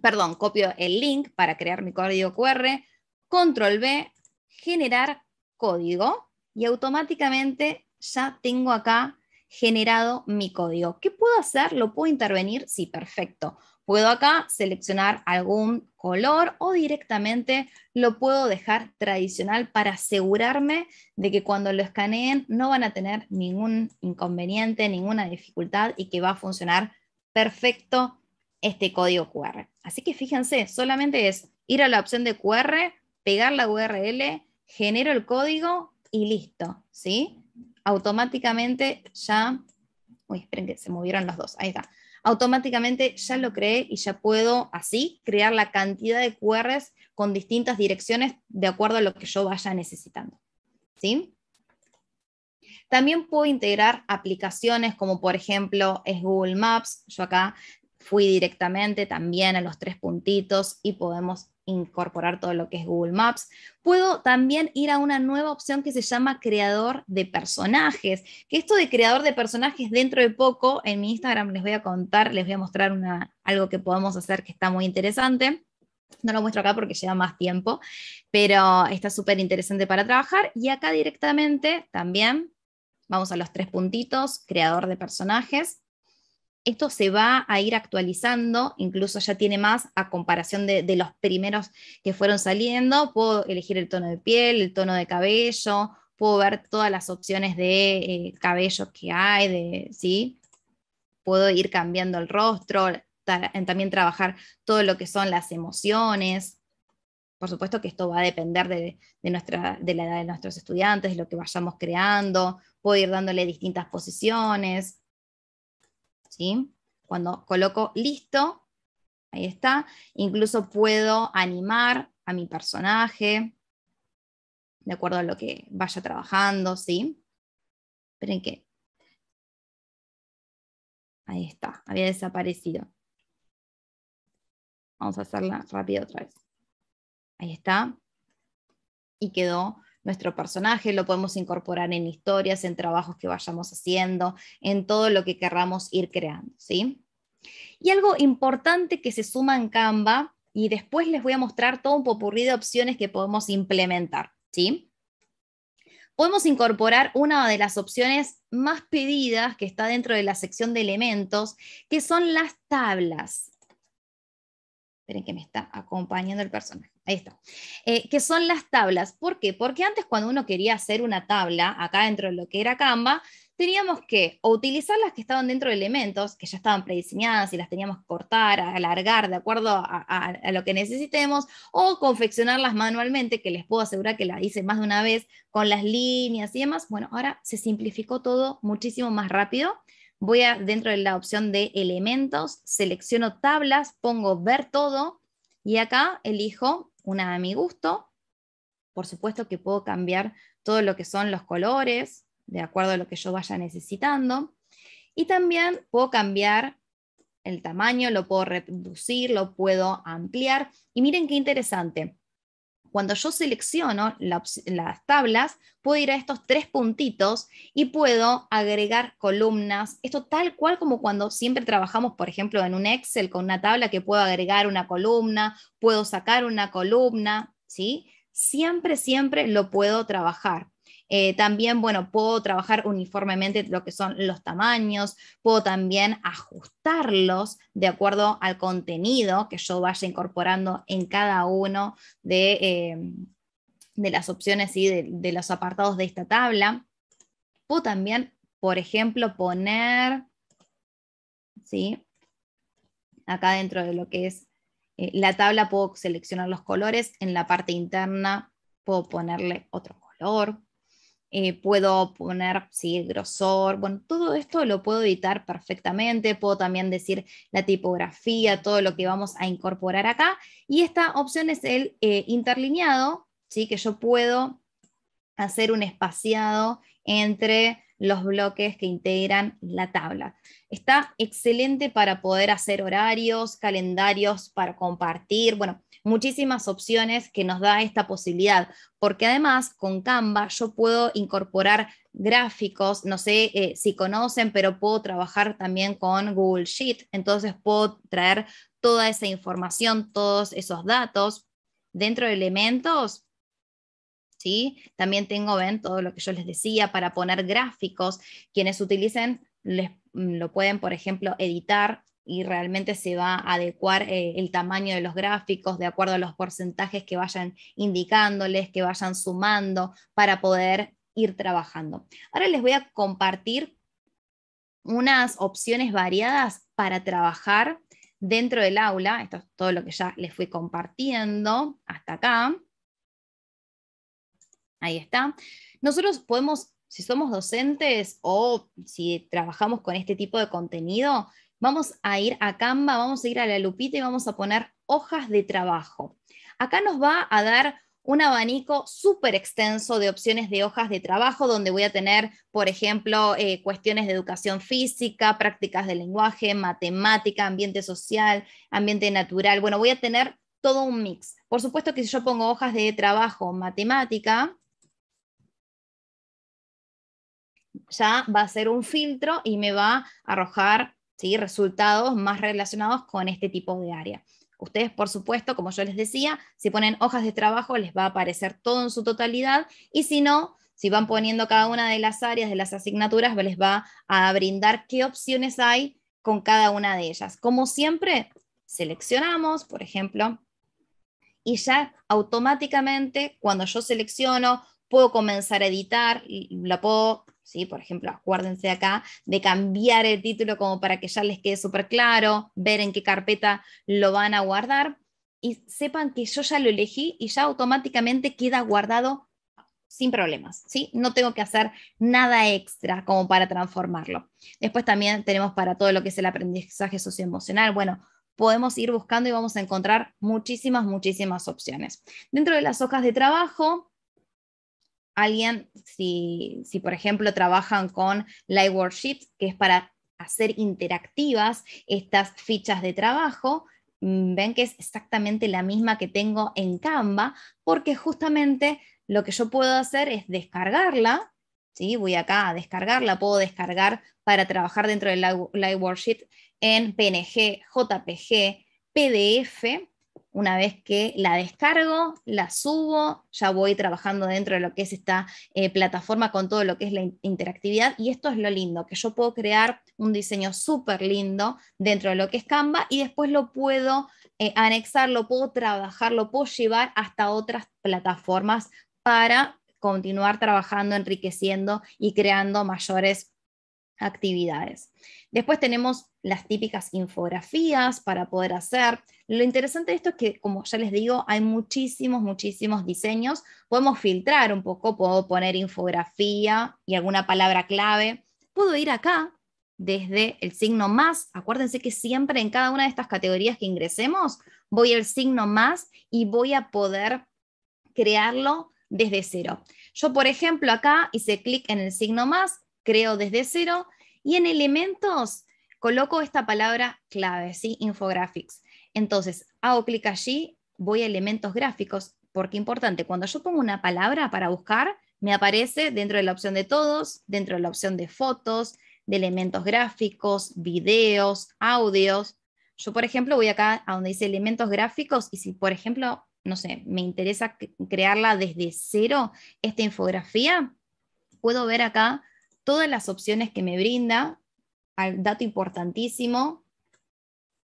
perdón, copio el link para crear mi código QR, control B, generar código y automáticamente ya tengo acá generado mi código. ¿Qué puedo hacer? ¿Lo puedo intervenir? Sí, perfecto. Puedo acá seleccionar algún color o directamente lo puedo dejar tradicional para asegurarme de que cuando lo escaneen no van a tener ningún inconveniente, ninguna dificultad y que va a funcionar perfecto este código QR. Así que fíjense, solamente es ir a la opción de QR, pegar la URL, genero el código y listo, ¿sí? Automáticamente ya... Uy, esperen que se movieron los dos, ahí está automáticamente ya lo creé y ya puedo así crear la cantidad de QRs con distintas direcciones de acuerdo a lo que yo vaya necesitando. ¿Sí? También puedo integrar aplicaciones como por ejemplo es Google Maps. Yo acá fui directamente también a los tres puntitos y podemos incorporar todo lo que es Google Maps. Puedo también ir a una nueva opción que se llama creador de personajes, que esto de creador de personajes dentro de poco en mi Instagram les voy a contar, les voy a mostrar una, algo que podemos hacer que está muy interesante. No lo muestro acá porque lleva más tiempo, pero está súper interesante para trabajar. Y acá directamente también vamos a los tres puntitos, creador de personajes. Esto se va a ir actualizando, incluso ya tiene más a comparación de, los primeros que fueron saliendo. Puedo elegir el tono de piel, el tono de cabello, puedo ver todas las opciones de eh, cabello que hay, de, ¿sí? Puedo ir cambiando el rostro, también trabajar todo lo que son las emociones. Por supuesto que esto va a depender de, de la edad de nuestros estudiantes, de lo que vayamos creando. Puedo ir dándole distintas posiciones. Cuando coloco listo, ahí está, incluso puedo animar a mi personaje, de acuerdo a lo que vaya trabajando, ¿sí? Esperen que... Ahí está, había desaparecido. Vamos a hacerla rápido otra vez. Ahí está. Y quedó nuestro personaje, lo podemos incorporar en historias, en trabajos que vayamos haciendo, en todo lo que querramos ir creando, ¿sí? Y algo importante que se suma en Canva, y después les voy a mostrar todo un popurrí de opciones que podemos implementar, ¿sí? Podemos incorporar una de las opciones más pedidas que está dentro de la sección de elementos, que son las tablas. Esperen que me está acompañando el personaje. Ahí está. Eh, que son las tablas. ¿Por qué? Porque antes cuando uno quería hacer una tabla, acá dentro de lo que era Canva, teníamos que o utilizar las que estaban dentro de elementos, que ya estaban prediseñadas y las teníamos que cortar, alargar de acuerdo a, lo que necesitemos, o confeccionarlas manualmente, que les puedo asegurar que las hice más de una vez con las líneas y demás. Bueno, ahora se simplificó todo muchísimo más rápido voy a, dentro de la opción de elementos, selecciono tablas, pongo ver todo y acá elijo una a mi gusto. Por supuesto que puedo cambiar todo lo que son los colores, de acuerdo a lo que yo vaya necesitando. Y también puedo cambiar el tamaño, lo puedo reducir, lo puedo ampliar. Y miren qué interesante. Cuando yo selecciono las tablas, puedo ir a estos tres puntitos y puedo agregar columnas. Esto tal cual como cuando siempre trabajamos, por ejemplo, en un Excel con una tabla que puedo agregar una columna, puedo sacar una columna, ¿sí? Siempre, siempre lo puedo trabajar. Eh, también, bueno, puedo trabajar uniformemente lo que son los tamaños, puedo también ajustarlos de acuerdo al contenido que yo vaya incorporando en cada uno de, eh, las opciones y de, los apartados de esta tabla. Puedo también, por ejemplo, poner, ¿sí? acá dentro de lo que es eh, la tabla puedo seleccionar los colores, en la parte interna puedo ponerle otro color, eh, puedo poner, el grosor, bueno, todo esto lo puedo editar perfectamente, puedo también decir la tipografía, todo lo que vamos a incorporar acá, y esta opción es el eh, interlineado, ¿sí? que yo puedo hacer un espaciado entre los bloques que integran la tabla. Está excelente para poder hacer horarios, calendarios para compartir, bueno, muchísimas opciones que nos da esta posibilidad, porque además con Canva yo puedo incorporar gráficos, no sé eh, si conocen, pero puedo trabajar también con Google Sheet, entonces puedo traer toda esa información, todos esos datos dentro de elementos. ¿Sí? También tengo, ven, todo lo que yo les decía para poner gráficos. Quienes utilicen les, lo pueden, por ejemplo, editar y realmente se va a adecuar eh, el tamaño de los gráficos de acuerdo a los porcentajes que vayan indicándoles, que vayan sumando para poder ir trabajando. Ahora les voy a compartir unas opciones variadas para trabajar dentro del aula. Esto es todo lo que ya les fui compartiendo hasta acá. Ahí está. Nosotros podemos, si somos docentes o si trabajamos con este tipo de contenido, Vamos a ir a Canva, vamos a ir a la lupita y vamos a poner hojas de trabajo. Acá nos va a dar un abanico súper extenso de opciones de hojas de trabajo, donde voy a tener, por ejemplo, eh, cuestiones de educación física, prácticas de lenguaje, matemática, ambiente social, ambiente natural. Bueno, voy a tener todo un mix. Por supuesto que si yo pongo hojas de trabajo, matemática, ya va a ser un filtro y me va a arrojar resultados más relacionados con este tipo de área. Ustedes, por supuesto, como yo les decía, si ponen hojas de trabajo les va a aparecer todo en su totalidad y si no, si van poniendo cada una de las áreas de las asignaturas, les va a brindar qué opciones hay con cada una de ellas. Como siempre, seleccionamos, por ejemplo, y ya automáticamente cuando yo selecciono, puedo comenzar a editar, la puedo ¿sí? Por ejemplo, acuérdense acá de cambiar el título como para que ya les quede súper claro, ver en qué carpeta lo van a guardar y sepan que yo ya lo elegí y ya automáticamente queda guardado sin problemas, ¿sí? No tengo que hacer nada extra como para transformarlo. Después también tenemos para todo lo que es el aprendizaje socioemocional, bueno, podemos ir buscando y vamos a encontrar muchísimas, muchísimas opciones. Dentro de las hojas de trabajo, alguien, si, por ejemplo trabajan con Live que es para hacer interactivas estas fichas de trabajo, mm, ven que es exactamente la misma que tengo en Canva, porque justamente lo que yo puedo hacer es descargarla, ¿sí? voy acá a descargarla, puedo descargar para trabajar dentro del Live en PNG, JPG, PDF, una vez que la descargo, la subo, ya voy trabajando dentro de lo que es esta eh, plataforma con todo lo que es la interactividad. Y esto es lo lindo, que yo puedo crear un diseño súper lindo dentro de lo que es Canva y después lo puedo eh, anexar, lo puedo trabajar, lo puedo llevar hasta otras plataformas para continuar trabajando, enriqueciendo y creando mayores actividades. Después tenemos las típicas infografías para poder hacer. Lo interesante de esto es que, como ya les digo, hay muchísimos, muchísimos diseños. Podemos filtrar un poco, puedo poner infografía y alguna palabra clave. Puedo ir acá desde el signo más. Acuérdense que siempre en cada una de estas categorías que ingresemos, voy al signo más y voy a poder crearlo desde cero. Yo, por ejemplo, acá hice clic en el signo más, creo desde cero y en elementos Coloco esta palabra clave, ¿sí? Infographics. Entonces, hago clic allí, voy a elementos gráficos, porque importante, cuando yo pongo una palabra para buscar, me aparece dentro de la opción de todos, dentro de la opción de fotos, de elementos gráficos, videos, audios. Yo, por ejemplo, voy acá a donde dice elementos gráficos y si, por ejemplo, no sé, me interesa crearla desde cero, esta infografía, puedo ver acá todas las opciones que me brinda al dato importantísimo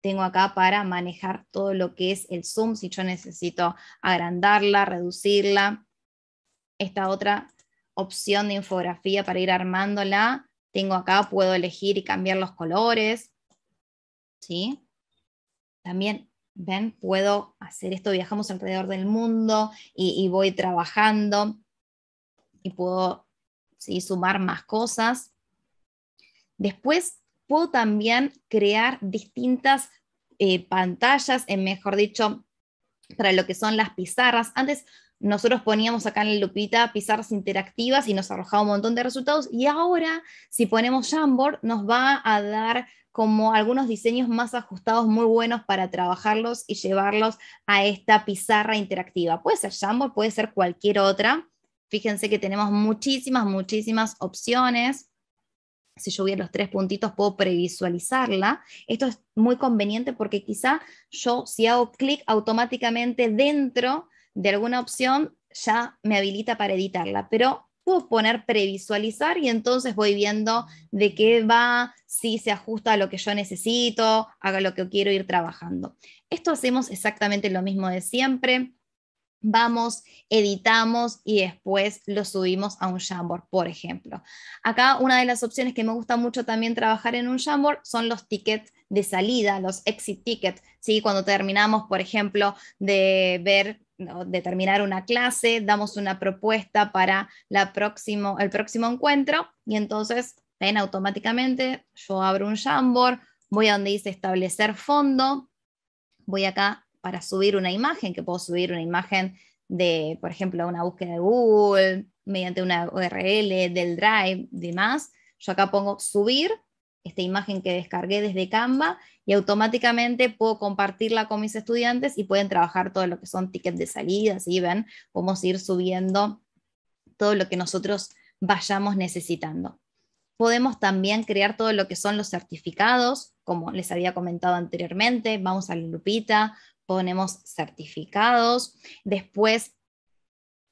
tengo acá para manejar todo lo que es el zoom, si yo necesito agrandarla, reducirla. Esta otra opción de infografía para ir armándola, tengo acá, puedo elegir y cambiar los colores. ¿Sí? También, ven, puedo hacer esto, viajamos alrededor del mundo y, voy trabajando y puedo sumar más cosas. Después puedo también crear distintas eh, pantallas, en eh, mejor dicho, para lo que son las pizarras. Antes nosotros poníamos acá en la lupita pizarras interactivas y nos arrojaba un montón de resultados. Y ahora, si ponemos Jamboard, nos va a dar como algunos diseños más ajustados muy buenos para trabajarlos y llevarlos a esta pizarra interactiva. Puede ser Jamboard, puede ser cualquier otra. Fíjense que tenemos muchísimas, muchísimas opciones si yo hubiera los tres puntitos, puedo previsualizarla. Esto es muy conveniente porque quizá yo si hago clic automáticamente dentro de alguna opción, ya me habilita para editarla, pero puedo poner previsualizar y entonces voy viendo de qué va, si se ajusta a lo que yo necesito, haga lo que quiero ir trabajando. Esto hacemos exactamente lo mismo de siempre vamos, editamos y después lo subimos a un Jamboard, por ejemplo. Acá una de las opciones que me gusta mucho también trabajar en un Jamboard son los tickets de salida, los exit tickets, Cuando terminamos, por ejemplo, de ver de terminar una clase, damos una propuesta para la el próximo encuentro y entonces, ven, automáticamente yo abro un Jamboard, voy a donde dice establecer fondo, voy acá para subir una imagen, que puedo subir una imagen de, por ejemplo, una búsqueda de Google, mediante una URL, del Drive, demás. Yo acá pongo subir esta imagen que descargué desde Canva y automáticamente puedo compartirla con mis estudiantes y pueden trabajar todo lo que son tickets de salida, si ven, podemos ir subiendo todo lo que nosotros vayamos necesitando. Podemos también crear todo lo que son los certificados, como les había comentado anteriormente, vamos a la lupita, ponemos certificados. Después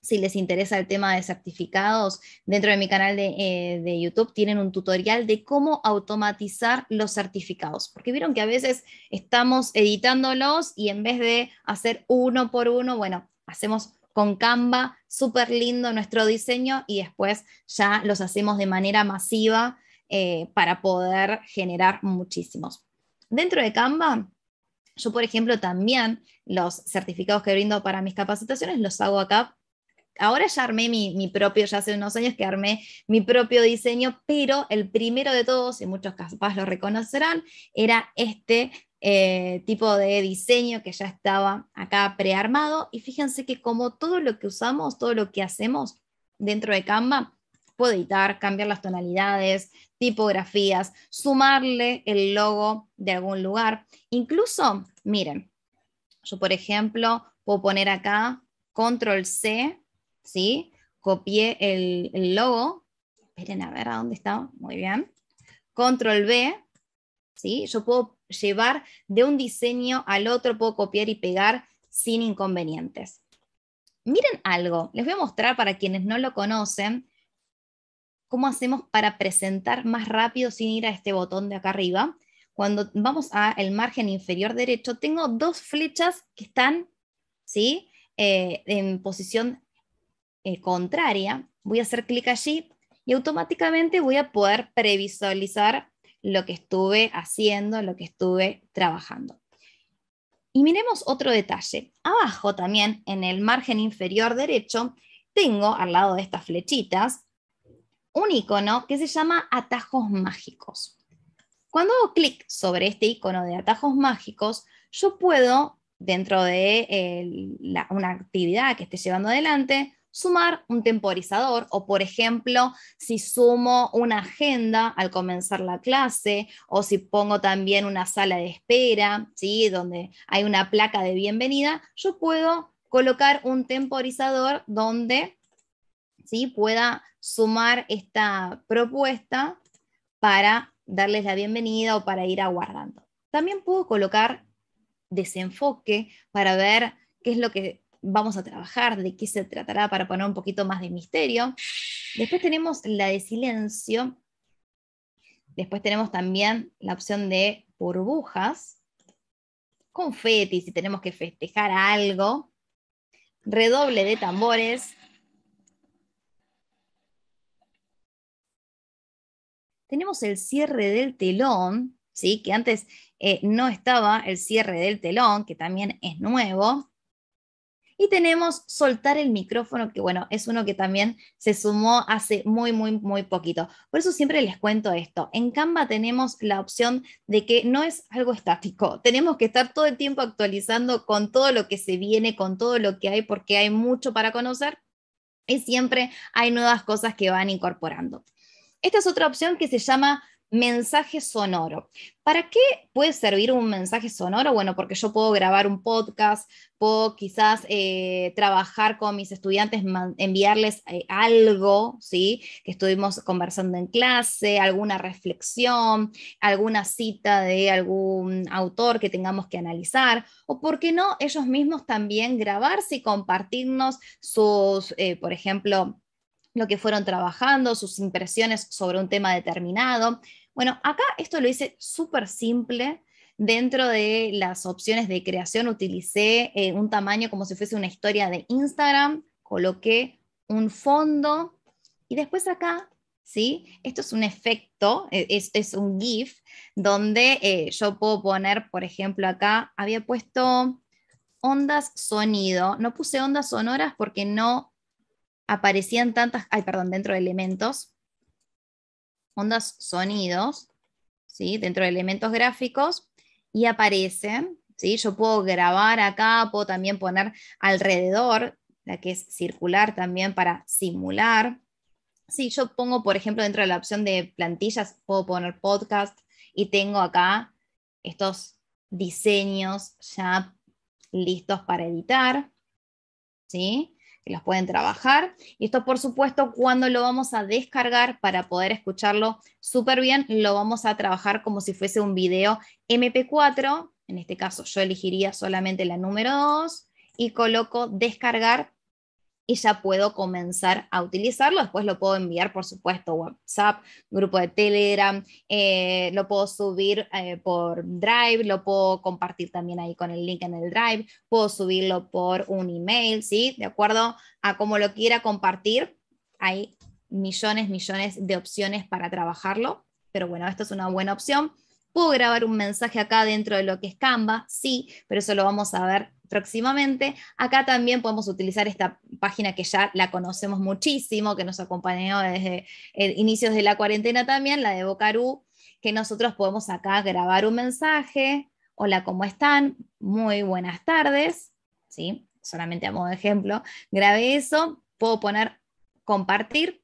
si les interesa el tema de certificados, dentro de mi canal eh, de, YouTube tienen un tutorial de cómo automatizar los certificados, porque vieron que a veces estamos editándolos y en vez de hacer uno por uno, bueno, hacemos con Canva, súper lindo nuestro diseño y después ya los hacemos de manera masiva eh, para poder generar muchísimos. Dentro de Canva yo, por ejemplo, también los certificados que brindo para mis capacitaciones los hago acá. Ahora ya armé mi, propio, ya hace unos años que armé mi propio diseño, pero el primero de todos, y muchos capaz lo reconocerán, era este eh, tipo de diseño que ya estaba acá prearmado. Y fíjense que como todo lo que usamos, todo lo que hacemos dentro de Canva, puedo editar, cambiar las tonalidades, tipografías, sumarle el logo de algún lugar. Incluso, miren, yo por ejemplo puedo poner acá control C, ¿sí? Copié el, logo. Esperen a ver a dónde está. Muy bien. Control B, ¿sí? Yo puedo llevar de un diseño al otro, puedo copiar y pegar sin inconvenientes. Miren algo, les voy a mostrar para quienes no lo conocen, cómo hacemos para presentar más rápido sin ir a este botón de acá arriba. Cuando vamos al margen inferior derecho, tengo dos flechas que están ¿sí? Eh, en posición eh, contraria. Voy a hacer clic allí y automáticamente voy a poder previsualizar lo que estuve haciendo, lo que estuve trabajando. Y miremos otro detalle. Abajo también, en el margen inferior derecho, tengo al lado de estas flechitas un icono que se llama atajos mágicos. Cuando hago clic sobre este icono de atajos mágicos, yo puedo, dentro de una actividad que esté llevando adelante, sumar un temporizador o, por ejemplo, si sumo una agenda al comenzar la clase o si pongo también una sala de espera, ¿sí? donde hay una placa de bienvenida, yo puedo colocar un temporizador donde pueda sumar esta propuesta para darles la bienvenida o para ir aguardando. También puedo colocar desenfoque para ver qué es lo que vamos a trabajar, de qué se tratará para poner un poquito más de misterio. Después tenemos la de silencio. Después tenemos también la opción de burbujas, confeti si tenemos que festejar algo, redoble de tambores, tenemos el cierre del telón, ¿sí? que antes eh, no estaba el cierre del telón, que también es nuevo. Y tenemos soltar el micrófono, que bueno, es uno que también se sumó hace muy, muy, muy poquito. Por eso siempre les cuento esto. En Canva tenemos la opción de que no es algo estático. Tenemos que estar todo el tiempo actualizando con todo lo que se viene, con todo lo que hay, porque hay mucho para conocer y siempre hay nuevas cosas que van incorporando. Esta es otra opción que se llama mensaje sonoro. ¿Para qué puede servir un mensaje sonoro? Bueno, porque yo puedo grabar un podcast, puedo quizás eh, trabajar con mis estudiantes, enviarles eh, algo, ¿sí? Que estuvimos conversando en clase, alguna reflexión, alguna cita de algún autor que tengamos que analizar, o por qué no ellos mismos también grabarse y compartirnos sus, eh, por ejemplo, lo que fueron trabajando, sus impresiones sobre un tema determinado. Bueno, acá esto lo hice súper simple. Dentro de las opciones de creación utilicé eh, un tamaño como si fuese una historia de Instagram, coloqué un fondo y después acá, ¿sí? Esto es un efecto, e, es, es un GIF, donde eh, yo puedo poner, por ejemplo, acá había puesto ondas sonido, no puse ondas sonoras porque no aparecían tantas, ay, perdón, dentro de elementos, ondas sonidos, ¿sí? dentro de elementos gráficos, y aparecen, ¿sí? yo puedo grabar acá, puedo también poner alrededor, la que es circular también para simular. Si sí, yo pongo, por ejemplo, dentro de la opción de plantillas, puedo poner podcast y tengo acá estos diseños ya listos para editar. ¿sí? que los pueden trabajar. Y esto, por supuesto, cuando lo vamos a descargar para poder escucharlo súper bien, lo vamos a trabajar como si fuese un video MP4. En este caso, yo elegiría solamente la número 2 y coloco descargar y ya puedo comenzar a utilizarlo. Después lo puedo enviar, por supuesto, WhatsApp, grupo de Telegram, eh, lo puedo subir eh, por Drive, lo puedo compartir también ahí con el link en el Drive, puedo subirlo por un email, ¿sí? De acuerdo a cómo lo quiera compartir, hay millones, millones de opciones para trabajarlo, pero bueno, esto es una buena opción Puedo grabar un mensaje acá dentro de lo que es Canva, sí, pero eso lo vamos a ver próximamente. Acá también podemos utilizar esta página que ya la conocemos muchísimo, que nos acompañó desde eh, inicios de la cuarentena también, la de Bocarú, que nosotros podemos acá grabar un mensaje. Hola, ¿cómo están? Muy buenas tardes. ¿Sí? Solamente a modo de ejemplo, grabé eso, puedo poner compartir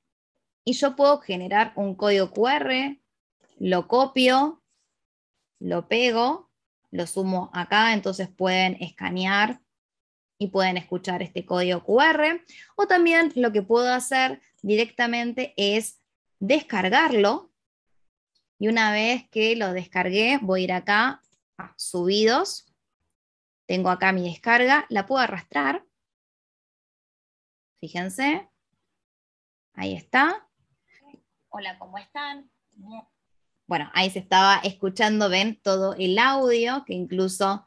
y yo puedo generar un código QR, lo copio lo pego, lo sumo acá, entonces pueden escanear y pueden escuchar este código QR. O también lo que puedo hacer directamente es descargarlo. Y una vez que lo descargué, voy a ir acá a subidos. Tengo acá mi descarga, la puedo arrastrar. Fíjense. Ahí está. Hola, ¿cómo están? Bueno, ahí se estaba escuchando, ven, todo el audio, que incluso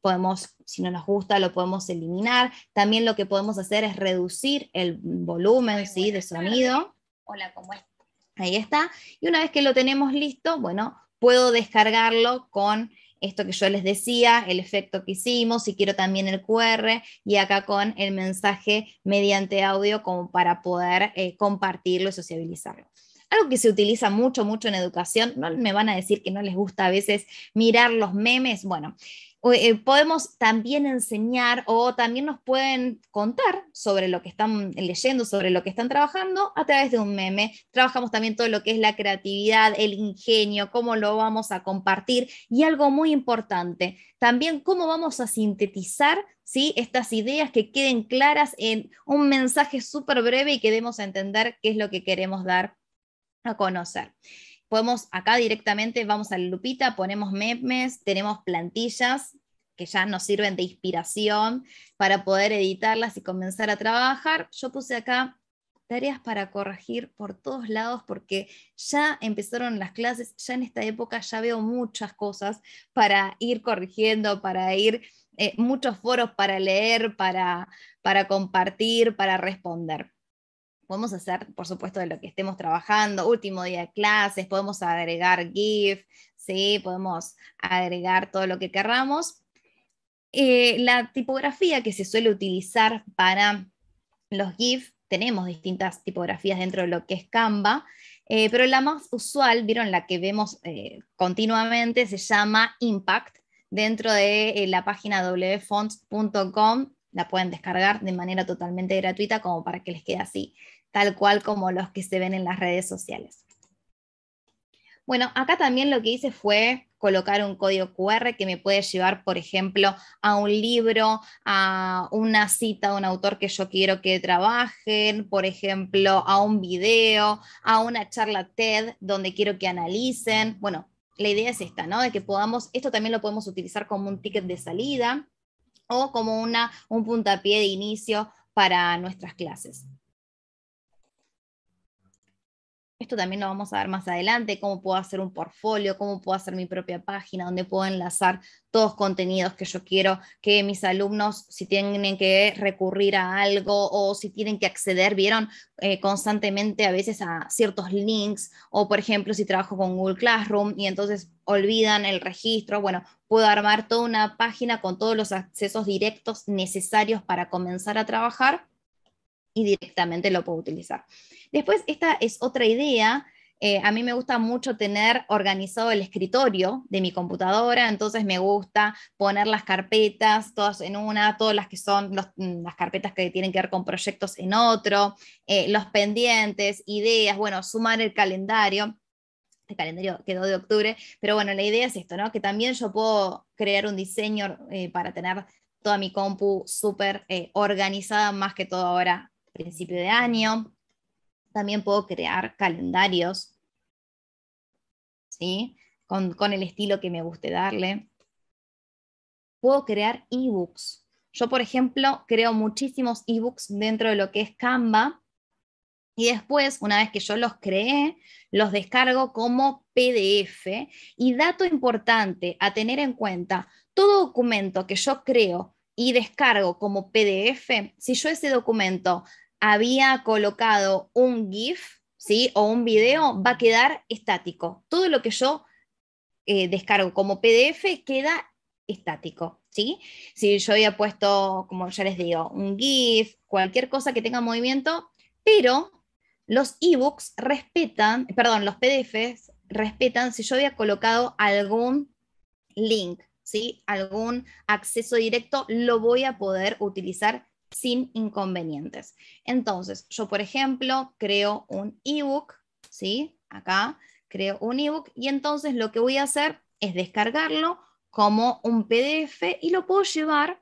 podemos, si no nos gusta, lo podemos eliminar. También lo que podemos hacer es reducir el volumen de sonido. Hola, ¿cómo estás? Ahí está. Y una vez que lo tenemos listo, bueno, puedo descargarlo con esto que yo les decía, el efecto que hicimos, si quiero también el QR y acá con el mensaje mediante audio como para poder eh, compartirlo y sociabilizarlo algo que se utiliza mucho, mucho en educación, no me van a decir que no les gusta a veces mirar los memes, bueno, eh, podemos también enseñar o también nos pueden contar sobre lo que están leyendo, sobre lo que están trabajando a través de un meme. Trabajamos también todo lo que es la creatividad, el ingenio, cómo lo vamos a compartir y algo muy importante, también cómo vamos a sintetizar ¿sí? estas ideas que queden claras en un mensaje súper breve y que demos a entender qué es lo que queremos dar a conocer. Podemos acá directamente, vamos a la lupita, ponemos memes, tenemos plantillas que ya nos sirven de inspiración para poder editarlas y comenzar a trabajar. Yo puse acá tareas para corregir por todos lados porque ya empezaron las clases, ya en esta época ya veo muchas cosas para ir corrigiendo, para ir, eh, muchos foros para leer, para, para compartir, para responder podemos hacer, por supuesto, de lo que estemos trabajando, último día de clases, podemos agregar GIF, ¿sí? podemos agregar todo lo que queramos. Eh, la tipografía que se suele utilizar para los GIF, tenemos distintas tipografías dentro de lo que es Canva, eh, pero la más usual, vieron la que vemos eh, continuamente, se llama Impact, dentro de la página www.fonts.com la pueden descargar de manera totalmente gratuita como para que les quede así tal cual como los que se ven en las redes sociales. Bueno, acá también lo que hice fue colocar un código QR que me puede llevar, por ejemplo, a un libro, a una cita de un autor que yo quiero que trabajen, por ejemplo, a un video, a una charla TED donde quiero que analicen. Bueno, la idea es esta, ¿no? De que podamos, esto también lo podemos utilizar como un ticket de salida o como un puntapié de inicio para nuestras clases. Esto también lo vamos a ver más adelante, cómo puedo hacer un portfolio, cómo puedo hacer mi propia página, donde puedo enlazar todos los contenidos que yo quiero, que mis alumnos, si tienen que recurrir a algo o si tienen que acceder, vieron eh, constantemente a veces a ciertos links o, por ejemplo, si trabajo con Google Classroom y entonces olvidan el registro, bueno, puedo armar toda una página con todos los accesos directos necesarios para comenzar a trabajar y directamente lo puedo utilizar. Después, esta es otra idea. Eh, a mí me gusta mucho tener organizado el escritorio de mi computadora, entonces me gusta poner las carpetas todas en una, todas las que son mm, las carpetas que tienen que ver con proyectos en otro, eh, los pendientes, ideas, bueno, sumar el calendario. El calendario quedó de octubre, pero bueno, la idea es esto, ¿no? Que también yo puedo crear un diseño eh, para tener toda mi compu súper organizada, más que todo ahora principio de año. También puedo crear calendarios, ¿sí? Con, con el estilo que me guste darle. Puedo crear ebooks. Yo, por ejemplo, creo muchísimos ebooks dentro de lo que es Canva. Y después, una vez que yo los creé, los descargo como PDF. Y dato importante a tener en cuenta, todo documento que yo creo y descargo como PDF, si yo ese documento había colocado un GIF ¿sí? o un video, va a quedar estático. Todo lo que yo eh, descargo como PDF queda estático. ¿sí? Si yo había puesto, como ya les digo, un GIF, cualquier cosa que tenga movimiento, pero los ebooks respetan, perdón, los PDFs respetan si yo había colocado algún link, ¿sí? algún acceso directo, lo voy a poder utilizar sin inconvenientes. Entonces, yo, por ejemplo, creo un ebook, ¿sí? Acá creo un ebook y entonces lo que voy a hacer es descargarlo como un PDF y lo puedo llevar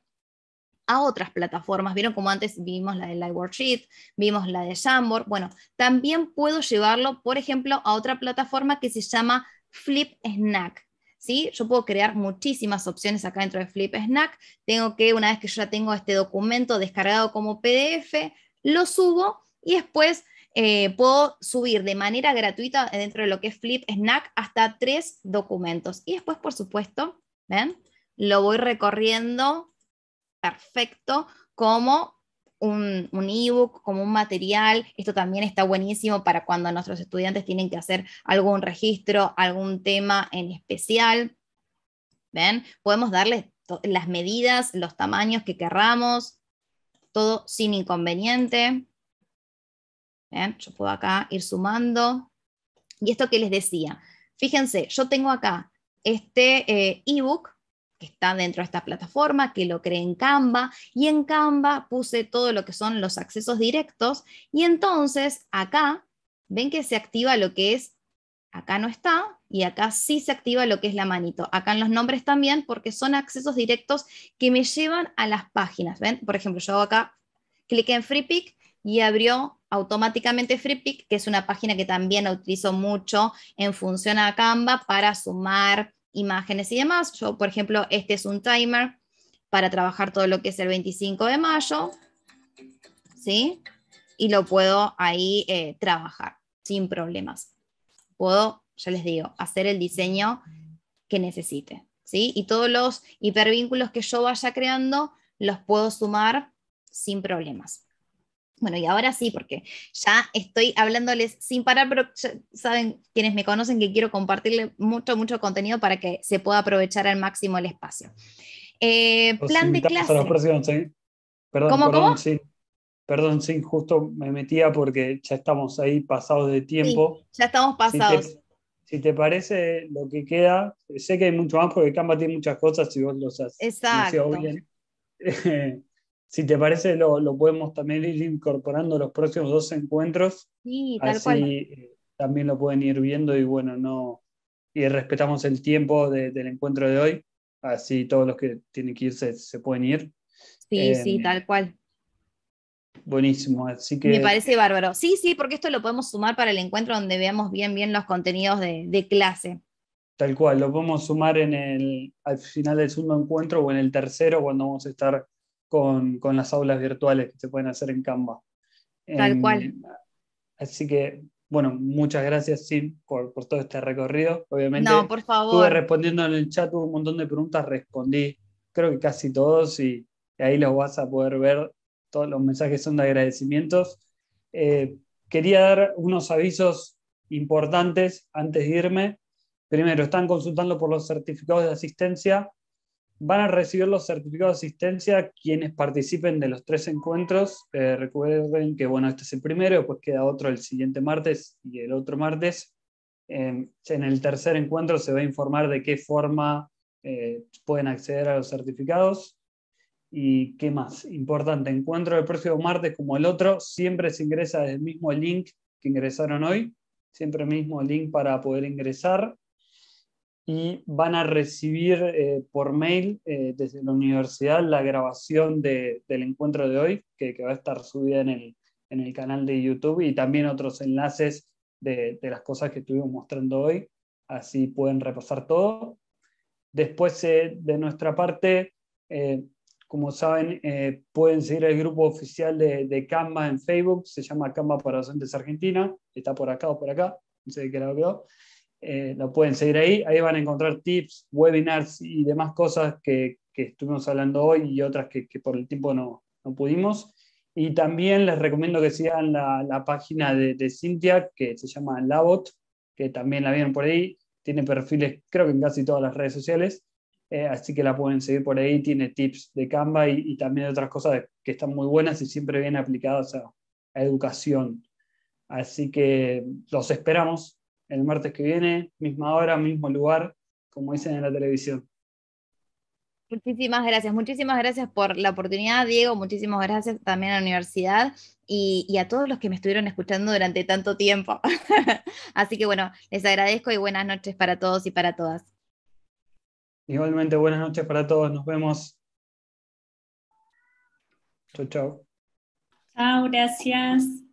a otras plataformas. Vieron como antes vimos la de Live Worksheet, vimos la de Jamboard. Bueno, también puedo llevarlo, por ejemplo, a otra plataforma que se llama Flip Snack. Yo puedo crear muchísimas opciones acá dentro de Flip Snack. Tengo que, una vez que yo ya tengo este documento descargado como PDF, lo subo y después eh, puedo subir de manera gratuita dentro de lo que es Flip Snack hasta tres documentos. Y después, por supuesto, Lo voy recorriendo perfecto como un, ebook, como un material. Esto también está buenísimo para cuando nuestros estudiantes tienen que hacer algún registro, algún tema en especial. ¿Ven? Podemos darles las medidas, los tamaños que querramos, todo sin inconveniente. ¿Ven? Yo puedo acá ir sumando. Y esto que les decía, fíjense, yo tengo acá este eh, ebook que está dentro de esta plataforma, que lo creé en Canva y en Canva puse todo lo que son los accesos directos y entonces acá ven que se activa lo que es, acá no está y acá sí se activa lo que es la manito, acá en los nombres también porque son accesos directos que me llevan a las páginas, ven, por ejemplo yo hago acá clic en FreePick y abrió automáticamente FreePick, que es una página que también utilizo mucho en función a Canva para sumar imágenes y demás. Yo, por ejemplo, este es un timer para trabajar todo lo que es el 25 de mayo, ¿sí? Y lo puedo ahí eh, trabajar sin problemas. Puedo, ya les digo, hacer el diseño que necesite, ¿sí? Y todos los hipervínculos que yo vaya creando los puedo sumar sin problemas. Bueno, y ahora sí, porque ya estoy hablándoles sin parar, pero saben quienes me conocen que quiero compartirle mucho, mucho contenido para que se pueda aprovechar al máximo el espacio. Eh, plan de clase. Perdón, ¿Cómo, perdón, Perdón, sí, justo me metía porque ya estamos ahí pasados de tiempo. ya estamos pasados. Si te, parece lo que queda, sé que hay mucho más porque Canva tiene muchas cosas si vos lo haces. Exacto. si te parece, lo, podemos también ir incorporando los próximos dos encuentros. Sí, tal así eh, también lo pueden ir viendo y bueno, no. Y respetamos el tiempo del encuentro de hoy, así todos los que tienen que irse se pueden ir. Sí, sí, em, tal cual. Buenísimo, así que. Me parece bárbaro. Sí, sí, porque esto lo podemos sumar para el encuentro donde veamos bien, bien los contenidos de, de clase. Tal cual, lo podemos sumar en el, al final del segundo encuentro o en el tercero, cuando vamos a estar con, las aulas virtuales que se pueden hacer en Canva. Tal cual. Em, así que, bueno, muchas gracias, Sim, por, todo este recorrido. Obviamente, no, por favor. estuve respondiendo en el chat, un montón de preguntas, respondí, creo que casi todos, y, ahí los vas a poder ver. Todos los mensajes son de agradecimientos. Eh, quería dar unos avisos importantes antes de irme. Primero, están consultando por los certificados de asistencia. Van a recibir los certificados de asistencia quienes participen de los tres encuentros. Eh, recuerden que bueno, este es el primero, pues queda otro el siguiente martes y el otro martes. Em, en el tercer encuentro se va a informar de qué forma eh, pueden acceder a los certificados. ¿Y qué más? Importante, encuentro el próximo martes como el otro, siempre se ingresa desde el mismo link que ingresaron hoy, siempre el mismo link para poder ingresar y van a recibir eh, por mail eh, desde la universidad la grabación del encuentro de hoy, que, va a estar subida en el, en el canal de YouTube y también otros enlaces de, de, las cosas que estuvimos mostrando hoy, así pueden repasar todo. Después eh, de nuestra parte, como saben, pueden seguir el grupo oficial de, de Canva en Facebook, se llama Canva para Docentes Argentina, está por acá o por acá, no sé de qué lado quedó. Eh, lo pueden seguir ahí. Ahí van a encontrar tips, webinars y demás cosas que, estuvimos hablando hoy y otras que, por el tiempo no, pudimos. Y también les recomiendo que sigan la, página de, de, Cintia, que se llama Labot, que también la vieron por ahí. Tiene perfiles, creo que en casi todas las redes sociales. Eh, así que la pueden seguir por ahí. Tiene tips de Canva y, y también otras cosas que están muy buenas y siempre bien aplicadas a, a educación. Así que los esperamos el martes que viene, misma hora, mismo lugar, como dicen en la televisión. Muchísimas gracias, muchísimas gracias por la oportunidad, Diego, muchísimas gracias también a la universidad y, a todos los que me estuvieron escuchando durante tanto tiempo. Así que bueno, les agradezco y buenas noches para todos y para todas. Igualmente, buenas noches para todos, nos vemos. Chau, chau. Chao, gracias.